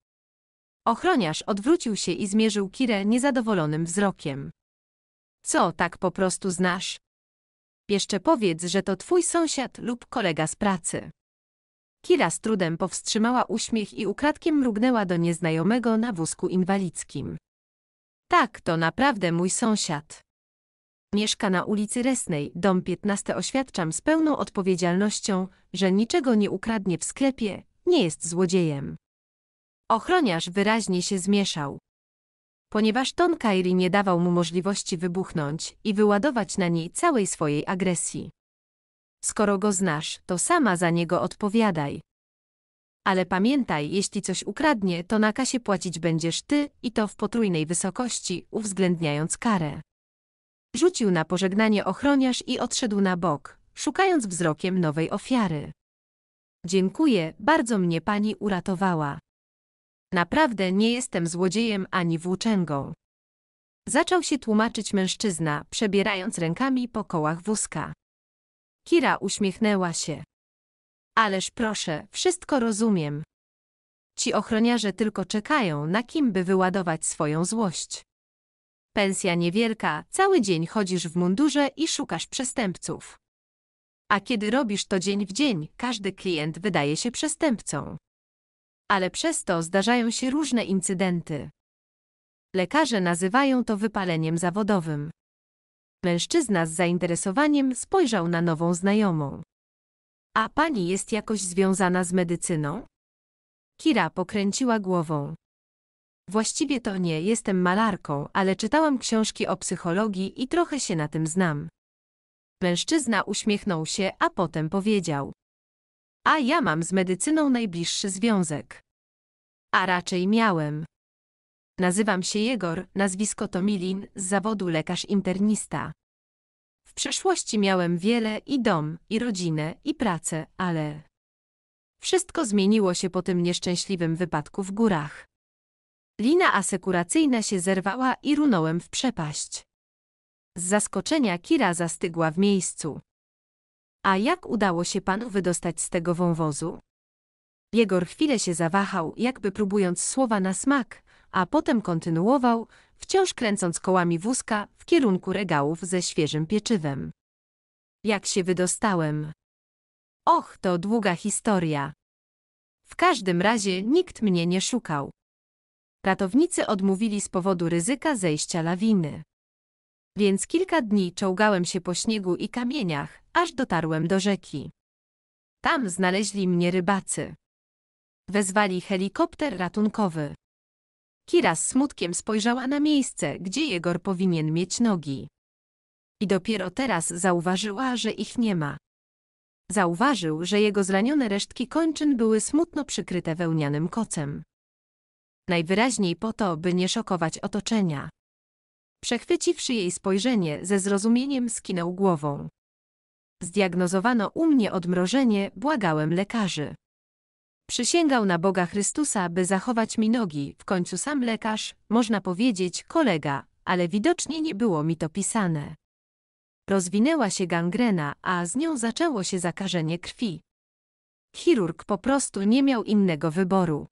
Ochroniarz odwrócił się i zmierzył Kirę niezadowolonym wzrokiem. Co, tak po prostu znasz? Jeszcze powiedz, że to twój sąsiad lub kolega z pracy. Kira z trudem powstrzymała uśmiech i ukradkiem mrugnęła do nieznajomego na wózku inwalidzkim. Tak, to naprawdę mój sąsiad. Mieszka na ulicy Resnej, dom 15. Oświadczam z pełną odpowiedzialnością, że niczego nie ukradnie w sklepie, nie jest złodziejem. Ochroniarz wyraźnie się zmieszał ponieważ Ton Kairi nie dawał mu możliwości wybuchnąć i wyładować na niej całej swojej agresji. Skoro go znasz, to sama za niego odpowiadaj. Ale pamiętaj, jeśli coś ukradnie, to na kasie płacić będziesz ty i to w potrójnej wysokości, uwzględniając karę. Rzucił na pożegnanie ochroniarz i odszedł na bok, szukając wzrokiem nowej ofiary. Dziękuję, bardzo mnie pani uratowała. Naprawdę nie jestem złodziejem ani włóczęgą. Zaczął się tłumaczyć mężczyzna, przebierając rękami po kołach wózka. Kira uśmiechnęła się. Ależ proszę, wszystko rozumiem. Ci ochroniarze tylko czekają, na kim by wyładować swoją złość. Pensja niewielka, cały dzień chodzisz w mundurze i szukasz przestępców. A kiedy robisz to dzień w dzień, każdy klient wydaje się przestępcą ale przez to zdarzają się różne incydenty. Lekarze nazywają to wypaleniem zawodowym. Mężczyzna z zainteresowaniem spojrzał na nową znajomą. A pani jest jakoś związana z medycyną? Kira pokręciła głową. Właściwie to nie jestem malarką, ale czytałam książki o psychologii i trochę się na tym znam. Mężczyzna uśmiechnął się, a potem powiedział: a ja mam z medycyną najbliższy związek. A raczej miałem. Nazywam się Jegor, nazwisko to Milin, z zawodu lekarz-internista. W przeszłości miałem wiele i dom, i rodzinę, i pracę, ale... Wszystko zmieniło się po tym nieszczęśliwym wypadku w górach. Lina asekuracyjna się zerwała i runąłem w przepaść. Z zaskoczenia Kira zastygła w miejscu. A jak udało się panu wydostać z tego wąwozu? Jegor chwilę się zawahał, jakby próbując słowa na smak, a potem kontynuował, wciąż kręcąc kołami wózka w kierunku regałów ze świeżym pieczywem. Jak się wydostałem? Och, to długa historia. W każdym razie nikt mnie nie szukał. Ratownicy odmówili z powodu ryzyka zejścia lawiny więc kilka dni czołgałem się po śniegu i kamieniach, aż dotarłem do rzeki. Tam znaleźli mnie rybacy. Wezwali helikopter ratunkowy. Kira z smutkiem spojrzała na miejsce, gdzie Jegor powinien mieć nogi. I dopiero teraz zauważyła, że ich nie ma. Zauważył, że jego zranione resztki kończyn były smutno przykryte wełnianym kocem. Najwyraźniej po to, by nie szokować otoczenia. Przechwyciwszy jej spojrzenie, ze zrozumieniem skinął głową. Zdiagnozowano u mnie odmrożenie, błagałem lekarzy. Przysięgał na Boga Chrystusa, by zachować mi nogi, w końcu sam lekarz, można powiedzieć, kolega, ale widocznie nie było mi to pisane. Rozwinęła się gangrena, a z nią zaczęło się zakażenie krwi. Chirurg po prostu nie miał innego wyboru.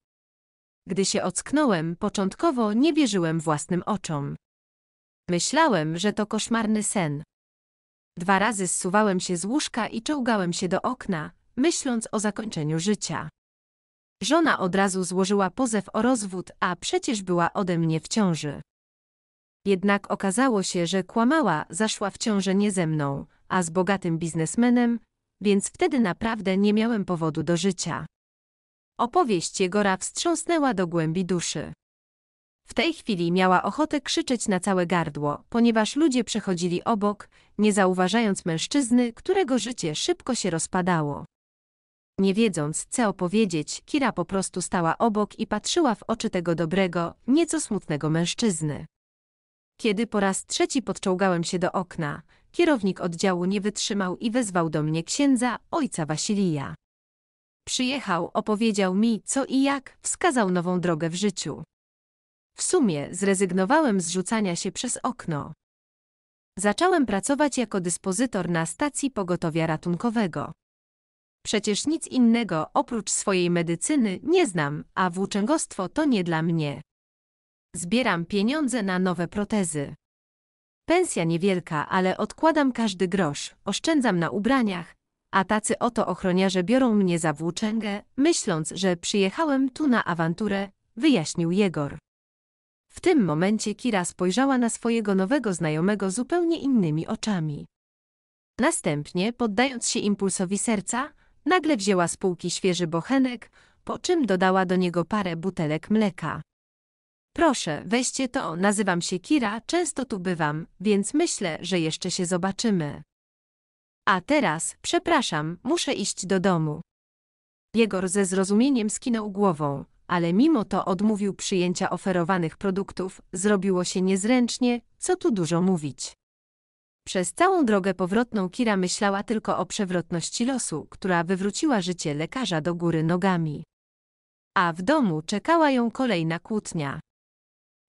Gdy się ocknąłem, początkowo nie wierzyłem własnym oczom. Myślałem, że to koszmarny sen. Dwa razy zsuwałem się z łóżka i czołgałem się do okna, myśląc o zakończeniu życia. Żona od razu złożyła pozew o rozwód, a przecież była ode mnie w ciąży. Jednak okazało się, że kłamała, zaszła w ciążę nie ze mną, a z bogatym biznesmenem, więc wtedy naprawdę nie miałem powodu do życia. Opowieść Jegora wstrząsnęła do głębi duszy. W tej chwili miała ochotę krzyczeć na całe gardło, ponieważ ludzie przechodzili obok, nie zauważając mężczyzny, którego życie szybko się rozpadało. Nie wiedząc, co opowiedzieć, Kira po prostu stała obok i patrzyła w oczy tego dobrego, nieco smutnego mężczyzny. Kiedy po raz trzeci podczołgałem się do okna, kierownik oddziału nie wytrzymał i wezwał do mnie księdza, ojca Wasilija. Przyjechał, opowiedział mi, co i jak, wskazał nową drogę w życiu. W sumie zrezygnowałem z rzucania się przez okno. Zacząłem pracować jako dyspozytor na stacji pogotowia ratunkowego. Przecież nic innego oprócz swojej medycyny nie znam, a włóczęgostwo to nie dla mnie. Zbieram pieniądze na nowe protezy. Pensja niewielka, ale odkładam każdy grosz, oszczędzam na ubraniach, a tacy oto ochroniarze biorą mnie za włóczęgę, myśląc, że przyjechałem tu na awanturę, wyjaśnił Jegor. W tym momencie Kira spojrzała na swojego nowego znajomego zupełnie innymi oczami. Następnie, poddając się impulsowi serca, nagle wzięła z półki świeży bochenek, po czym dodała do niego parę butelek mleka. Proszę, weźcie to, nazywam się Kira, często tu bywam, więc myślę, że jeszcze się zobaczymy. A teraz, przepraszam, muszę iść do domu. Jegor ze zrozumieniem skinął głową, ale mimo to odmówił przyjęcia oferowanych produktów, zrobiło się niezręcznie, co tu dużo mówić. Przez całą drogę powrotną Kira myślała tylko o przewrotności losu, która wywróciła życie lekarza do góry nogami. A w domu czekała ją kolejna kłótnia.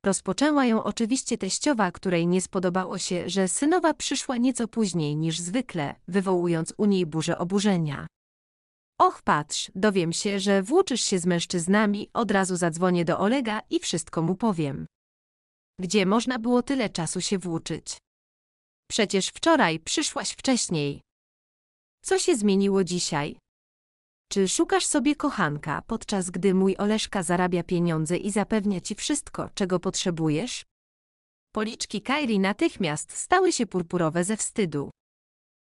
Rozpoczęła ją oczywiście teściowa, której nie spodobało się, że synowa przyszła nieco później niż zwykle, wywołując u niej burzę oburzenia. Och patrz, dowiem się, że włóczysz się z mężczyznami, od razu zadzwonię do Olega i wszystko mu powiem. Gdzie można było tyle czasu się włóczyć? Przecież wczoraj przyszłaś wcześniej. Co się zmieniło dzisiaj? Czy szukasz sobie kochanka, podczas gdy mój Oleszka zarabia pieniądze i zapewnia ci wszystko, czego potrzebujesz? Policzki Kairi natychmiast stały się purpurowe ze wstydu.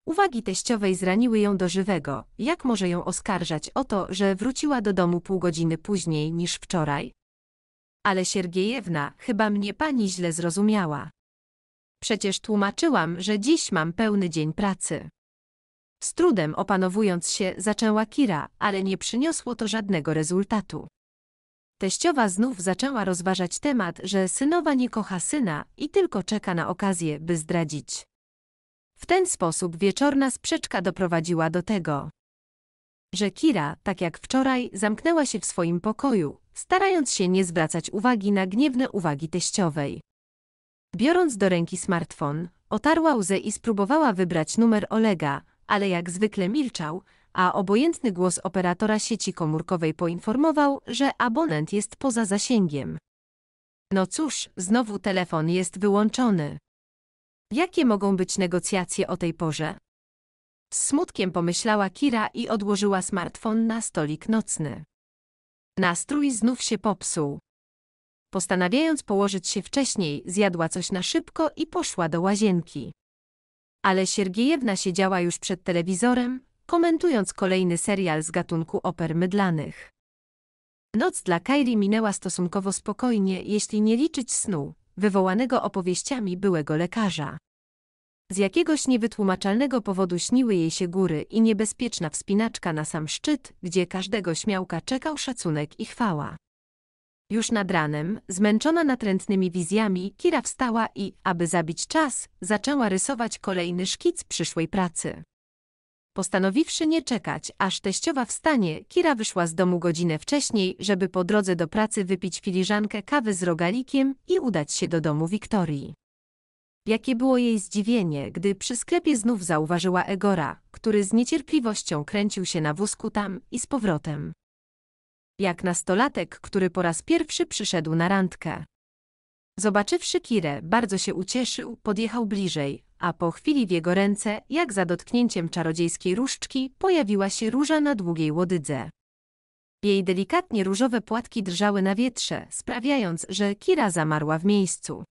Uwagi teściowej zraniły ją do żywego. Jak może ją oskarżać o to, że wróciła do domu pół godziny później niż wczoraj? Ale Siergiejewna, chyba mnie pani źle zrozumiała. Przecież tłumaczyłam, że dziś mam pełny dzień pracy. Z trudem opanowując się, zaczęła Kira, ale nie przyniosło to żadnego rezultatu. Teściowa znów zaczęła rozważać temat, że synowa nie kocha syna i tylko czeka na okazję, by zdradzić. W ten sposób wieczorna sprzeczka doprowadziła do tego, że Kira, tak jak wczoraj, zamknęła się w swoim pokoju, starając się nie zwracać uwagi na gniewne uwagi teściowej. Biorąc do ręki smartfon, otarła łzę i spróbowała wybrać numer Olega, ale jak zwykle milczał, a obojętny głos operatora sieci komórkowej poinformował, że abonent jest poza zasięgiem. No cóż, znowu telefon jest wyłączony. Jakie mogą być negocjacje o tej porze? Z smutkiem pomyślała Kira i odłożyła smartfon na stolik nocny. Nastrój znów się popsuł. Postanawiając położyć się wcześniej, zjadła coś na szybko i poszła do łazienki. Ale Siergiejewna siedziała już przed telewizorem, komentując kolejny serial z gatunku oper mydlanych. Noc dla Kairi minęła stosunkowo spokojnie, jeśli nie liczyć snu, wywołanego opowieściami byłego lekarza. Z jakiegoś niewytłumaczalnego powodu śniły jej się góry i niebezpieczna wspinaczka na sam szczyt, gdzie każdego śmiałka czekał szacunek i chwała. Już nad ranem, zmęczona natrętnymi wizjami, Kira wstała i, aby zabić czas, zaczęła rysować kolejny szkic przyszłej pracy. Postanowiwszy nie czekać, aż teściowa wstanie, Kira wyszła z domu godzinę wcześniej, żeby po drodze do pracy wypić filiżankę kawy z rogalikiem i udać się do domu Wiktorii. Jakie było jej zdziwienie, gdy przy sklepie znów zauważyła Egora, który z niecierpliwością kręcił się na wózku tam i z powrotem. Jak nastolatek, który po raz pierwszy przyszedł na randkę. Zobaczywszy Kirę, bardzo się ucieszył, podjechał bliżej, a po chwili w jego ręce, jak za dotknięciem czarodziejskiej różdżki, pojawiła się róża na długiej łodydze. Jej delikatnie różowe płatki drżały na wietrze, sprawiając, że Kira zamarła w miejscu.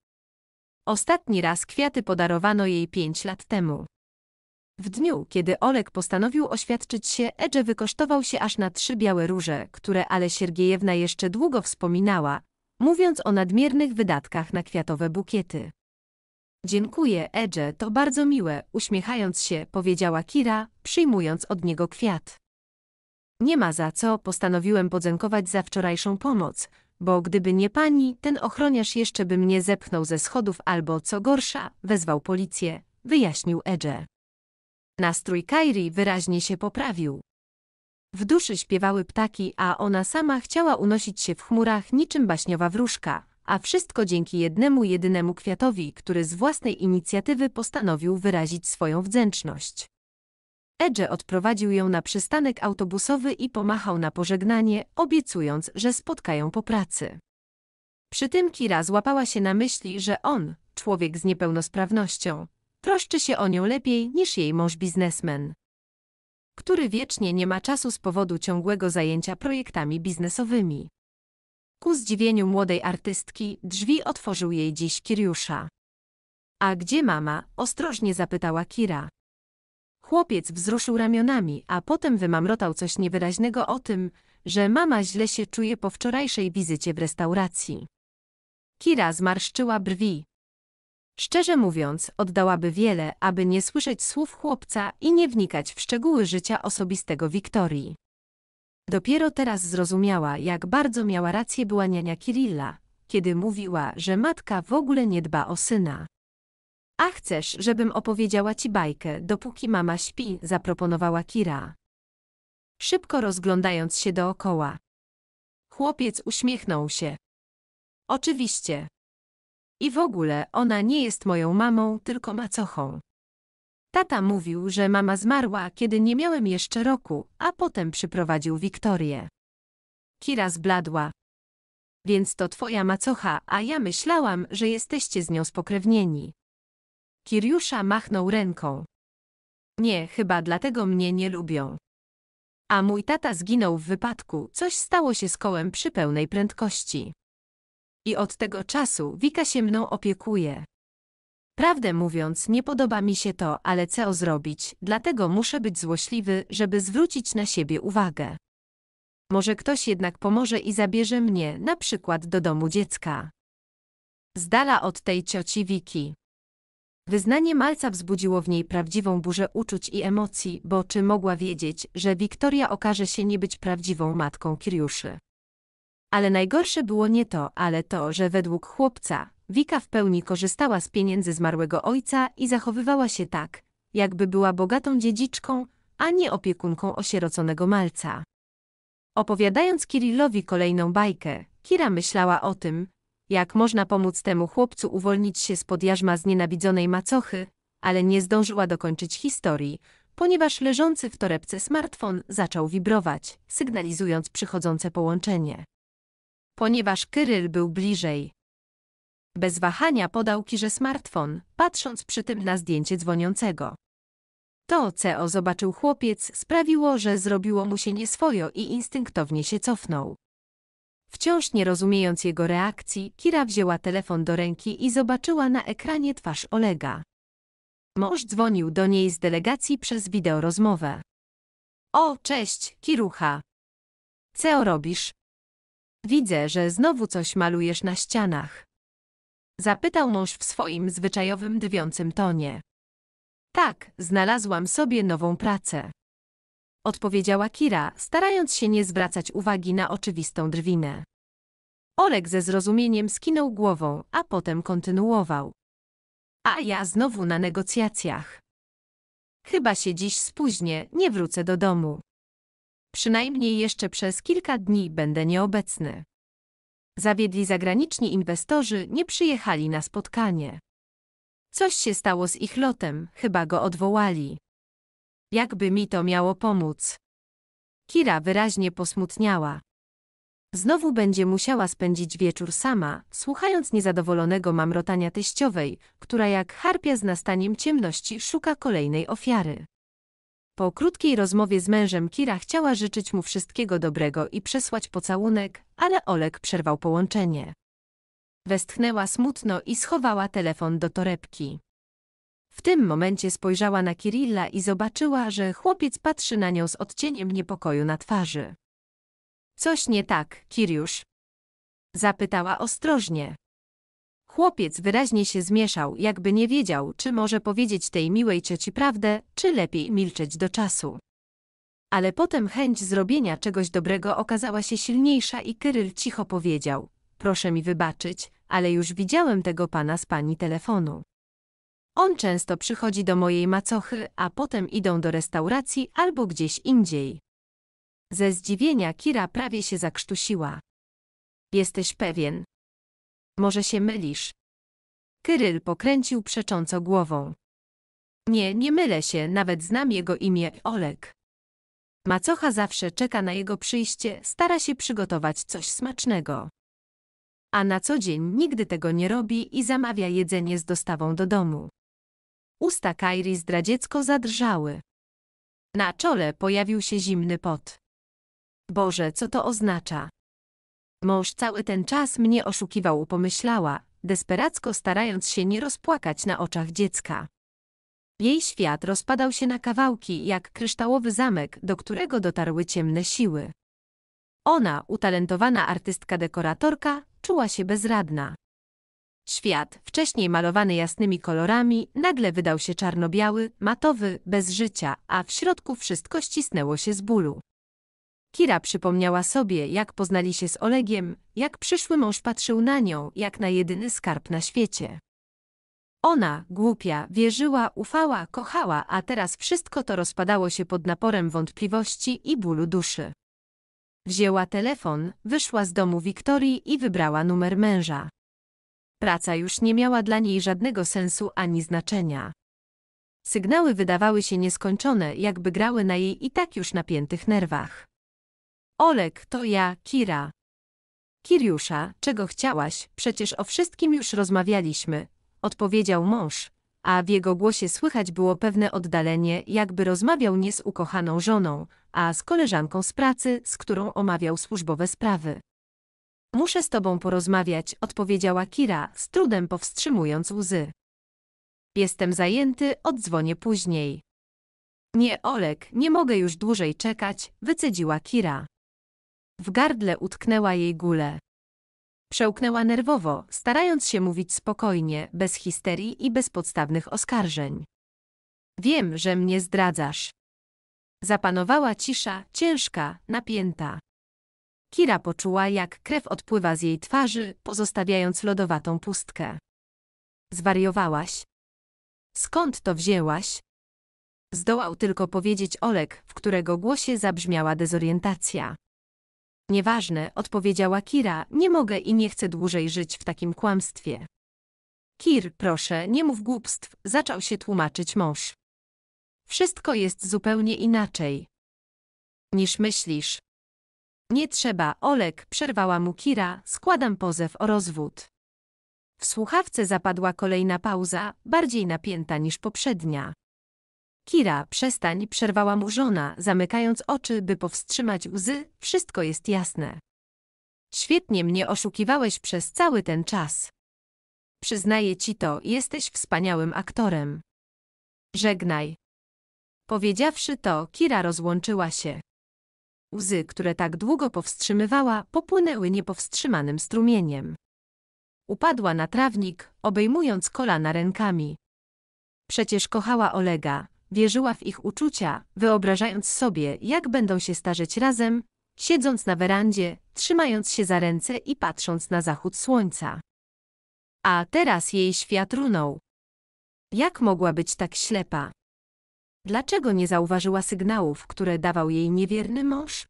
Ostatni raz kwiaty podarowano jej pięć lat temu. W dniu, kiedy Olek postanowił oświadczyć się, Edge wykosztował się aż na trzy białe róże, które ale Siergiejewna jeszcze długo wspominała, mówiąc o nadmiernych wydatkach na kwiatowe bukiety. Dziękuję, Edge, to bardzo miłe, uśmiechając się, powiedziała Kira, przyjmując od niego kwiat. Nie ma za co, postanowiłem podziękować za wczorajszą pomoc, bo gdyby nie pani, ten ochroniarz jeszcze by mnie zepchnął ze schodów albo, co gorsza, wezwał policję, wyjaśnił Edge. Nastrój Kairi wyraźnie się poprawił. W duszy śpiewały ptaki, a ona sama chciała unosić się w chmurach niczym baśniowa wróżka, a wszystko dzięki jednemu jedynemu kwiatowi, który z własnej inicjatywy postanowił wyrazić swoją wdzięczność. Edge odprowadził ją na przystanek autobusowy i pomachał na pożegnanie, obiecując, że spotkają po pracy. Przy tym Kira złapała się na myśli, że on, człowiek z niepełnosprawnością, troszczy się o nią lepiej niż jej mąż biznesmen, który wiecznie nie ma czasu z powodu ciągłego zajęcia projektami biznesowymi. Ku zdziwieniu młodej artystki drzwi otworzył jej dziś Kiriusza. A gdzie mama? ostrożnie zapytała Kira. Chłopiec wzruszył ramionami, a potem wymamrotał coś niewyraźnego o tym, że mama źle się czuje po wczorajszej wizycie w restauracji. Kira zmarszczyła brwi. Szczerze mówiąc, oddałaby wiele, aby nie słyszeć słów chłopca i nie wnikać w szczegóły życia osobistego Wiktorii. Dopiero teraz zrozumiała, jak bardzo miała rację była niania Kirilla, kiedy mówiła, że matka w ogóle nie dba o syna. A chcesz, żebym opowiedziała ci bajkę, dopóki mama śpi, zaproponowała Kira. Szybko rozglądając się dookoła. Chłopiec uśmiechnął się. Oczywiście. I w ogóle, ona nie jest moją mamą, tylko macochą. Tata mówił, że mama zmarła, kiedy nie miałem jeszcze roku, a potem przyprowadził Wiktorię. Kira zbladła. Więc to twoja macocha, a ja myślałam, że jesteście z nią spokrewnieni. Kiriusza machnął ręką. Nie, chyba dlatego mnie nie lubią. A mój tata zginął w wypadku, coś stało się z kołem przy pełnej prędkości. I od tego czasu Wika się mną opiekuje. Prawdę mówiąc, nie podoba mi się to, ale co zrobić, dlatego muszę być złośliwy, żeby zwrócić na siebie uwagę. Może ktoś jednak pomoże i zabierze mnie, na przykład do domu dziecka. Z dala od tej cioci Wiki. Wyznanie Malca wzbudziło w niej prawdziwą burzę uczuć i emocji, bo czy mogła wiedzieć, że Wiktoria okaże się nie być prawdziwą matką Kiriuszy? Ale najgorsze było nie to, ale to, że według chłopca, Wika w pełni korzystała z pieniędzy zmarłego ojca i zachowywała się tak, jakby była bogatą dziedziczką, a nie opiekunką osieroconego malca. Opowiadając Kirillowi kolejną bajkę, Kira myślała o tym, jak można pomóc temu chłopcu uwolnić się spod jarzma znienawidzonej macochy, ale nie zdążyła dokończyć historii, ponieważ leżący w torebce smartfon zaczął wibrować, sygnalizując przychodzące połączenie. Ponieważ Kyryl był bliżej, bez wahania podał Kirze smartfon, patrząc przy tym na zdjęcie dzwoniącego. To, co zobaczył chłopiec, sprawiło, że zrobiło mu się nieswojo i instynktownie się cofnął. Wciąż nie rozumiejąc jego reakcji, Kira wzięła telefon do ręki i zobaczyła na ekranie twarz Olega. Mąż dzwonił do niej z delegacji przez wideorozmowę. O, cześć, Kirucha. Co robisz? Widzę, że znowu coś malujesz na ścianach. Zapytał mąż w swoim zwyczajowym drwiącym tonie. Tak, znalazłam sobie nową pracę. Odpowiedziała Kira, starając się nie zwracać uwagi na oczywistą drwinę. Olek ze zrozumieniem skinął głową, a potem kontynuował. A ja znowu na negocjacjach. Chyba się dziś spóźnię, nie wrócę do domu. Przynajmniej jeszcze przez kilka dni będę nieobecny. Zawiedli zagraniczni inwestorzy, nie przyjechali na spotkanie. Coś się stało z ich lotem, chyba go odwołali. Jakby mi to miało pomóc? Kira wyraźnie posmutniała. Znowu będzie musiała spędzić wieczór sama, słuchając niezadowolonego mamrotania teściowej, która jak harpia z nastaniem ciemności szuka kolejnej ofiary. Po krótkiej rozmowie z mężem Kira chciała życzyć mu wszystkiego dobrego i przesłać pocałunek, ale Olek przerwał połączenie. Westchnęła smutno i schowała telefon do torebki. W tym momencie spojrzała na Kirilla i zobaczyła, że chłopiec patrzy na nią z odcieniem niepokoju na twarzy. Coś nie tak, Kiriusz? Zapytała ostrożnie. Chłopiec wyraźnie się zmieszał, jakby nie wiedział, czy może powiedzieć tej miłej cioci prawdę, czy lepiej milczeć do czasu. Ale potem chęć zrobienia czegoś dobrego okazała się silniejsza i Kyryl cicho powiedział – proszę mi wybaczyć, ale już widziałem tego pana z pani telefonu. On często przychodzi do mojej macochy, a potem idą do restauracji albo gdzieś indziej. Ze zdziwienia Kira prawie się zakrztusiła. Jesteś pewien, może się mylisz. Kyryl pokręcił przecząco głową. Nie, nie mylę się, nawet znam jego imię Olek. Macocha zawsze czeka na jego przyjście, stara się przygotować coś smacznego. A na co dzień nigdy tego nie robi i zamawia jedzenie z dostawą do domu. Usta Kairi zdradziecko zadrżały. Na czole pojawił się zimny pot. Boże, co to oznacza? Mąż cały ten czas mnie oszukiwał, pomyślała, desperacko starając się nie rozpłakać na oczach dziecka. Jej świat rozpadał się na kawałki jak kryształowy zamek, do którego dotarły ciemne siły. Ona, utalentowana artystka-dekoratorka, czuła się bezradna. Świat, wcześniej malowany jasnymi kolorami, nagle wydał się czarno-biały, matowy, bez życia, a w środku wszystko ścisnęło się z bólu. Kira przypomniała sobie, jak poznali się z Olegiem, jak przyszły mąż patrzył na nią, jak na jedyny skarb na świecie. Ona, głupia, wierzyła, ufała, kochała, a teraz wszystko to rozpadało się pod naporem wątpliwości i bólu duszy. Wzięła telefon, wyszła z domu Wiktorii i wybrała numer męża. Praca już nie miała dla niej żadnego sensu ani znaczenia. Sygnały wydawały się nieskończone, jakby grały na jej i tak już napiętych nerwach. Olek, to ja, Kira. Kiriusza, czego chciałaś? Przecież o wszystkim już rozmawialiśmy, odpowiedział mąż, a w jego głosie słychać było pewne oddalenie, jakby rozmawiał nie z ukochaną żoną, a z koleżanką z pracy, z którą omawiał służbowe sprawy. Muszę z tobą porozmawiać, odpowiedziała Kira, z trudem powstrzymując łzy. Jestem zajęty, oddzwonię później. Nie, Olek, nie mogę już dłużej czekać, wycedziła Kira. W gardle utknęła jej gule. Przełknęła nerwowo, starając się mówić spokojnie, bez histerii i bez podstawnych oskarżeń. Wiem, że mnie zdradzasz. Zapanowała cisza, ciężka, napięta. Kira poczuła, jak krew odpływa z jej twarzy, pozostawiając lodowatą pustkę. Zwariowałaś? Skąd to wzięłaś? Zdołał tylko powiedzieć Olek, w którego głosie zabrzmiała dezorientacja. Nieważne, odpowiedziała Kira, nie mogę i nie chcę dłużej żyć w takim kłamstwie. Kir, proszę, nie mów głupstw, zaczął się tłumaczyć mąż. Wszystko jest zupełnie inaczej. Niż myślisz. Nie trzeba, Olek, przerwała mu Kira, składam pozew o rozwód. W słuchawce zapadła kolejna pauza, bardziej napięta niż poprzednia. Kira, przestań, przerwała mu żona, zamykając oczy, by powstrzymać łzy, wszystko jest jasne. Świetnie mnie oszukiwałeś przez cały ten czas. Przyznaję ci to, jesteś wspaniałym aktorem. Żegnaj. Powiedziawszy to, Kira rozłączyła się. Łzy, które tak długo powstrzymywała, popłynęły niepowstrzymanym strumieniem. Upadła na trawnik, obejmując kolana rękami. Przecież kochała Olega, wierzyła w ich uczucia, wyobrażając sobie, jak będą się starzeć razem, siedząc na werandzie, trzymając się za ręce i patrząc na zachód słońca. A teraz jej świat runął. Jak mogła być tak ślepa? Dlaczego nie zauważyła sygnałów, które dawał jej niewierny mąż?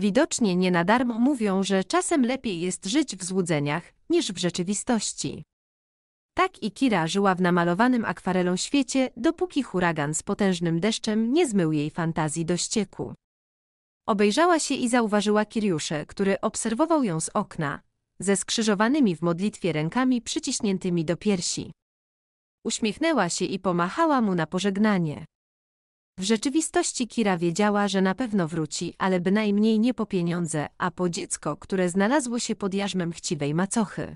Widocznie nie na darmo mówią, że czasem lepiej jest żyć w złudzeniach niż w rzeczywistości. Tak i Kira żyła w namalowanym akwarelą świecie, dopóki huragan z potężnym deszczem nie zmył jej fantazji do ścieku. Obejrzała się i zauważyła Kiriusze, który obserwował ją z okna, ze skrzyżowanymi w modlitwie rękami przyciśniętymi do piersi. Uśmiechnęła się i pomachała mu na pożegnanie. W rzeczywistości Kira wiedziała, że na pewno wróci, ale bynajmniej nie po pieniądze, a po dziecko, które znalazło się pod jarzmem chciwej macochy.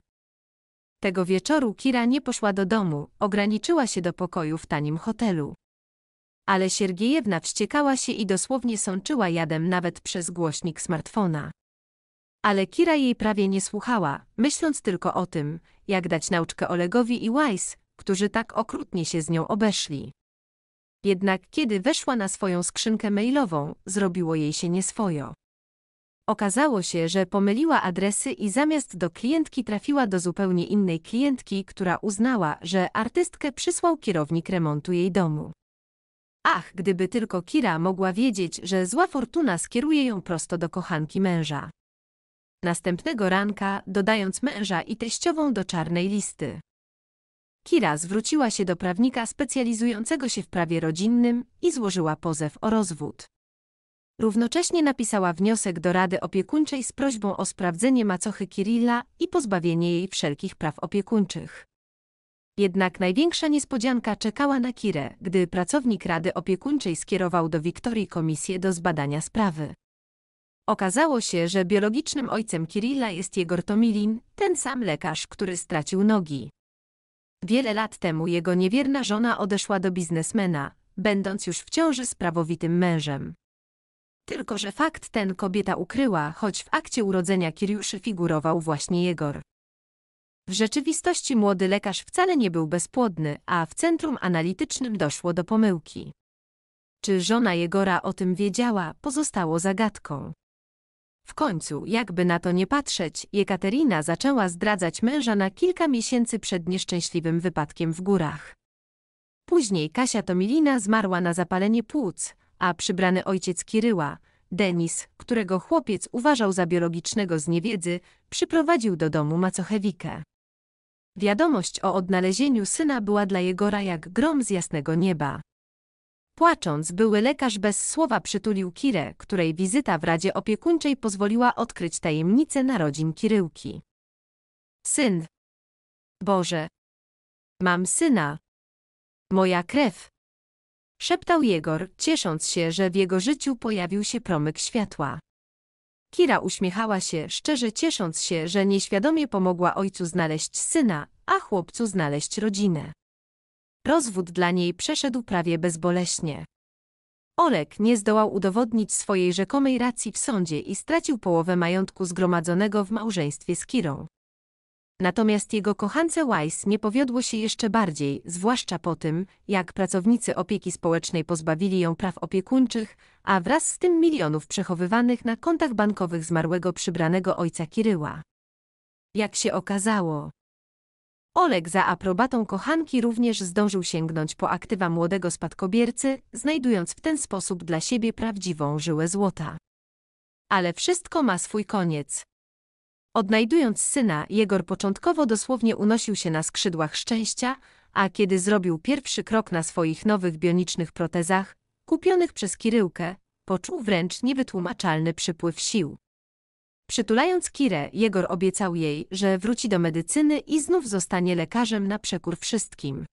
Tego wieczoru Kira nie poszła do domu, ograniczyła się do pokoju w tanim hotelu. Ale Siergiejewna wściekała się i dosłownie sączyła jadem nawet przez głośnik smartfona. Ale Kira jej prawie nie słuchała, myśląc tylko o tym, jak dać nauczkę Olegowi i Weiss, którzy tak okrutnie się z nią obeszli. Jednak kiedy weszła na swoją skrzynkę mailową, zrobiło jej się nieswojo. Okazało się, że pomyliła adresy i zamiast do klientki trafiła do zupełnie innej klientki, która uznała, że artystkę przysłał kierownik remontu jej domu. Ach, gdyby tylko Kira mogła wiedzieć, że zła fortuna skieruje ją prosto do kochanki męża. Następnego ranka, dodając męża i teściową do czarnej listy. Kira zwróciła się do prawnika specjalizującego się w prawie rodzinnym i złożyła pozew o rozwód. Równocześnie napisała wniosek do Rady Opiekuńczej z prośbą o sprawdzenie macochy Kirilla i pozbawienie jej wszelkich praw opiekuńczych. Jednak największa niespodzianka czekała na Kirę, gdy pracownik Rady Opiekuńczej skierował do Wiktorii komisję do zbadania sprawy. Okazało się, że biologicznym ojcem Kirilla jest Jegor Tomilin, ten sam lekarz, który stracił nogi. Wiele lat temu jego niewierna żona odeszła do biznesmena, będąc już w ciąży z prawowitym mężem. Tylko, że fakt ten kobieta ukryła, choć w akcie urodzenia Kiriuszy figurował właśnie Jegor. W rzeczywistości młody lekarz wcale nie był bezpłodny, a w centrum analitycznym doszło do pomyłki. Czy żona Jegora o tym wiedziała, pozostało zagadką. W końcu, jakby na to nie patrzeć, Jekaterina zaczęła zdradzać męża na kilka miesięcy przed nieszczęśliwym wypadkiem w górach. Później Kasia Tomilina zmarła na zapalenie płuc, a przybrany ojciec Kiryła, Denis, którego chłopiec uważał za biologicznego z niewiedzy, przyprowadził do domu macochewikę. Wiadomość o odnalezieniu syna była dla Jegora jak grom z jasnego nieba. Płacząc, były lekarz bez słowa przytulił Kirę, której wizyta w Radzie Opiekuńczej pozwoliła odkryć tajemnicę narodzin Kiryłki. Syn. Boże. Mam syna. Moja krew. Szeptał Jegor, ciesząc się, że w jego życiu pojawił się promyk światła. Kira uśmiechała się, szczerze ciesząc się, że nieświadomie pomogła ojcu znaleźć syna, a chłopcu znaleźć rodzinę. Rozwód dla niej przeszedł prawie bezboleśnie. Olek nie zdołał udowodnić swojej rzekomej racji w sądzie i stracił połowę majątku zgromadzonego w małżeństwie z Kirą. Natomiast jego kochance Weiss nie powiodło się jeszcze bardziej, zwłaszcza po tym, jak pracownicy opieki społecznej pozbawili ją praw opiekuńczych, a wraz z tym milionów przechowywanych na kontach bankowych zmarłego przybranego ojca Kiryła. Jak się okazało, Olek za aprobatą kochanki również zdążył sięgnąć po aktywa młodego spadkobiercy, znajdując w ten sposób dla siebie prawdziwą żyłę złota. Ale wszystko ma swój koniec. Odnajdując syna, Jegor początkowo dosłownie unosił się na skrzydłach szczęścia, a kiedy zrobił pierwszy krok na swoich nowych bionicznych protezach, kupionych przez Kiryłkę, poczuł wręcz niewytłumaczalny przypływ sił. Przytulając Kirę, Jegor obiecał jej, że wróci do medycyny i znów zostanie lekarzem na przekór wszystkim.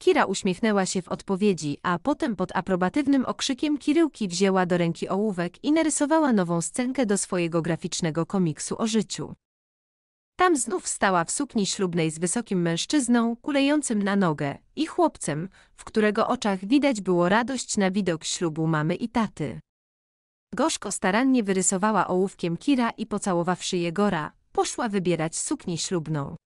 Kira uśmiechnęła się w odpowiedzi, a potem pod aprobatywnym okrzykiem Kiryłki wzięła do ręki ołówek i narysowała nową scenkę do swojego graficznego komiksu o życiu. Tam znów stała w sukni ślubnej z wysokim mężczyzną, kulejącym na nogę, i chłopcem, w którego oczach widać było radość na widok ślubu mamy i taty. Gorzko starannie wyrysowała ołówkiem Kira i pocałowawszy Jegora, poszła wybierać suknię ślubną.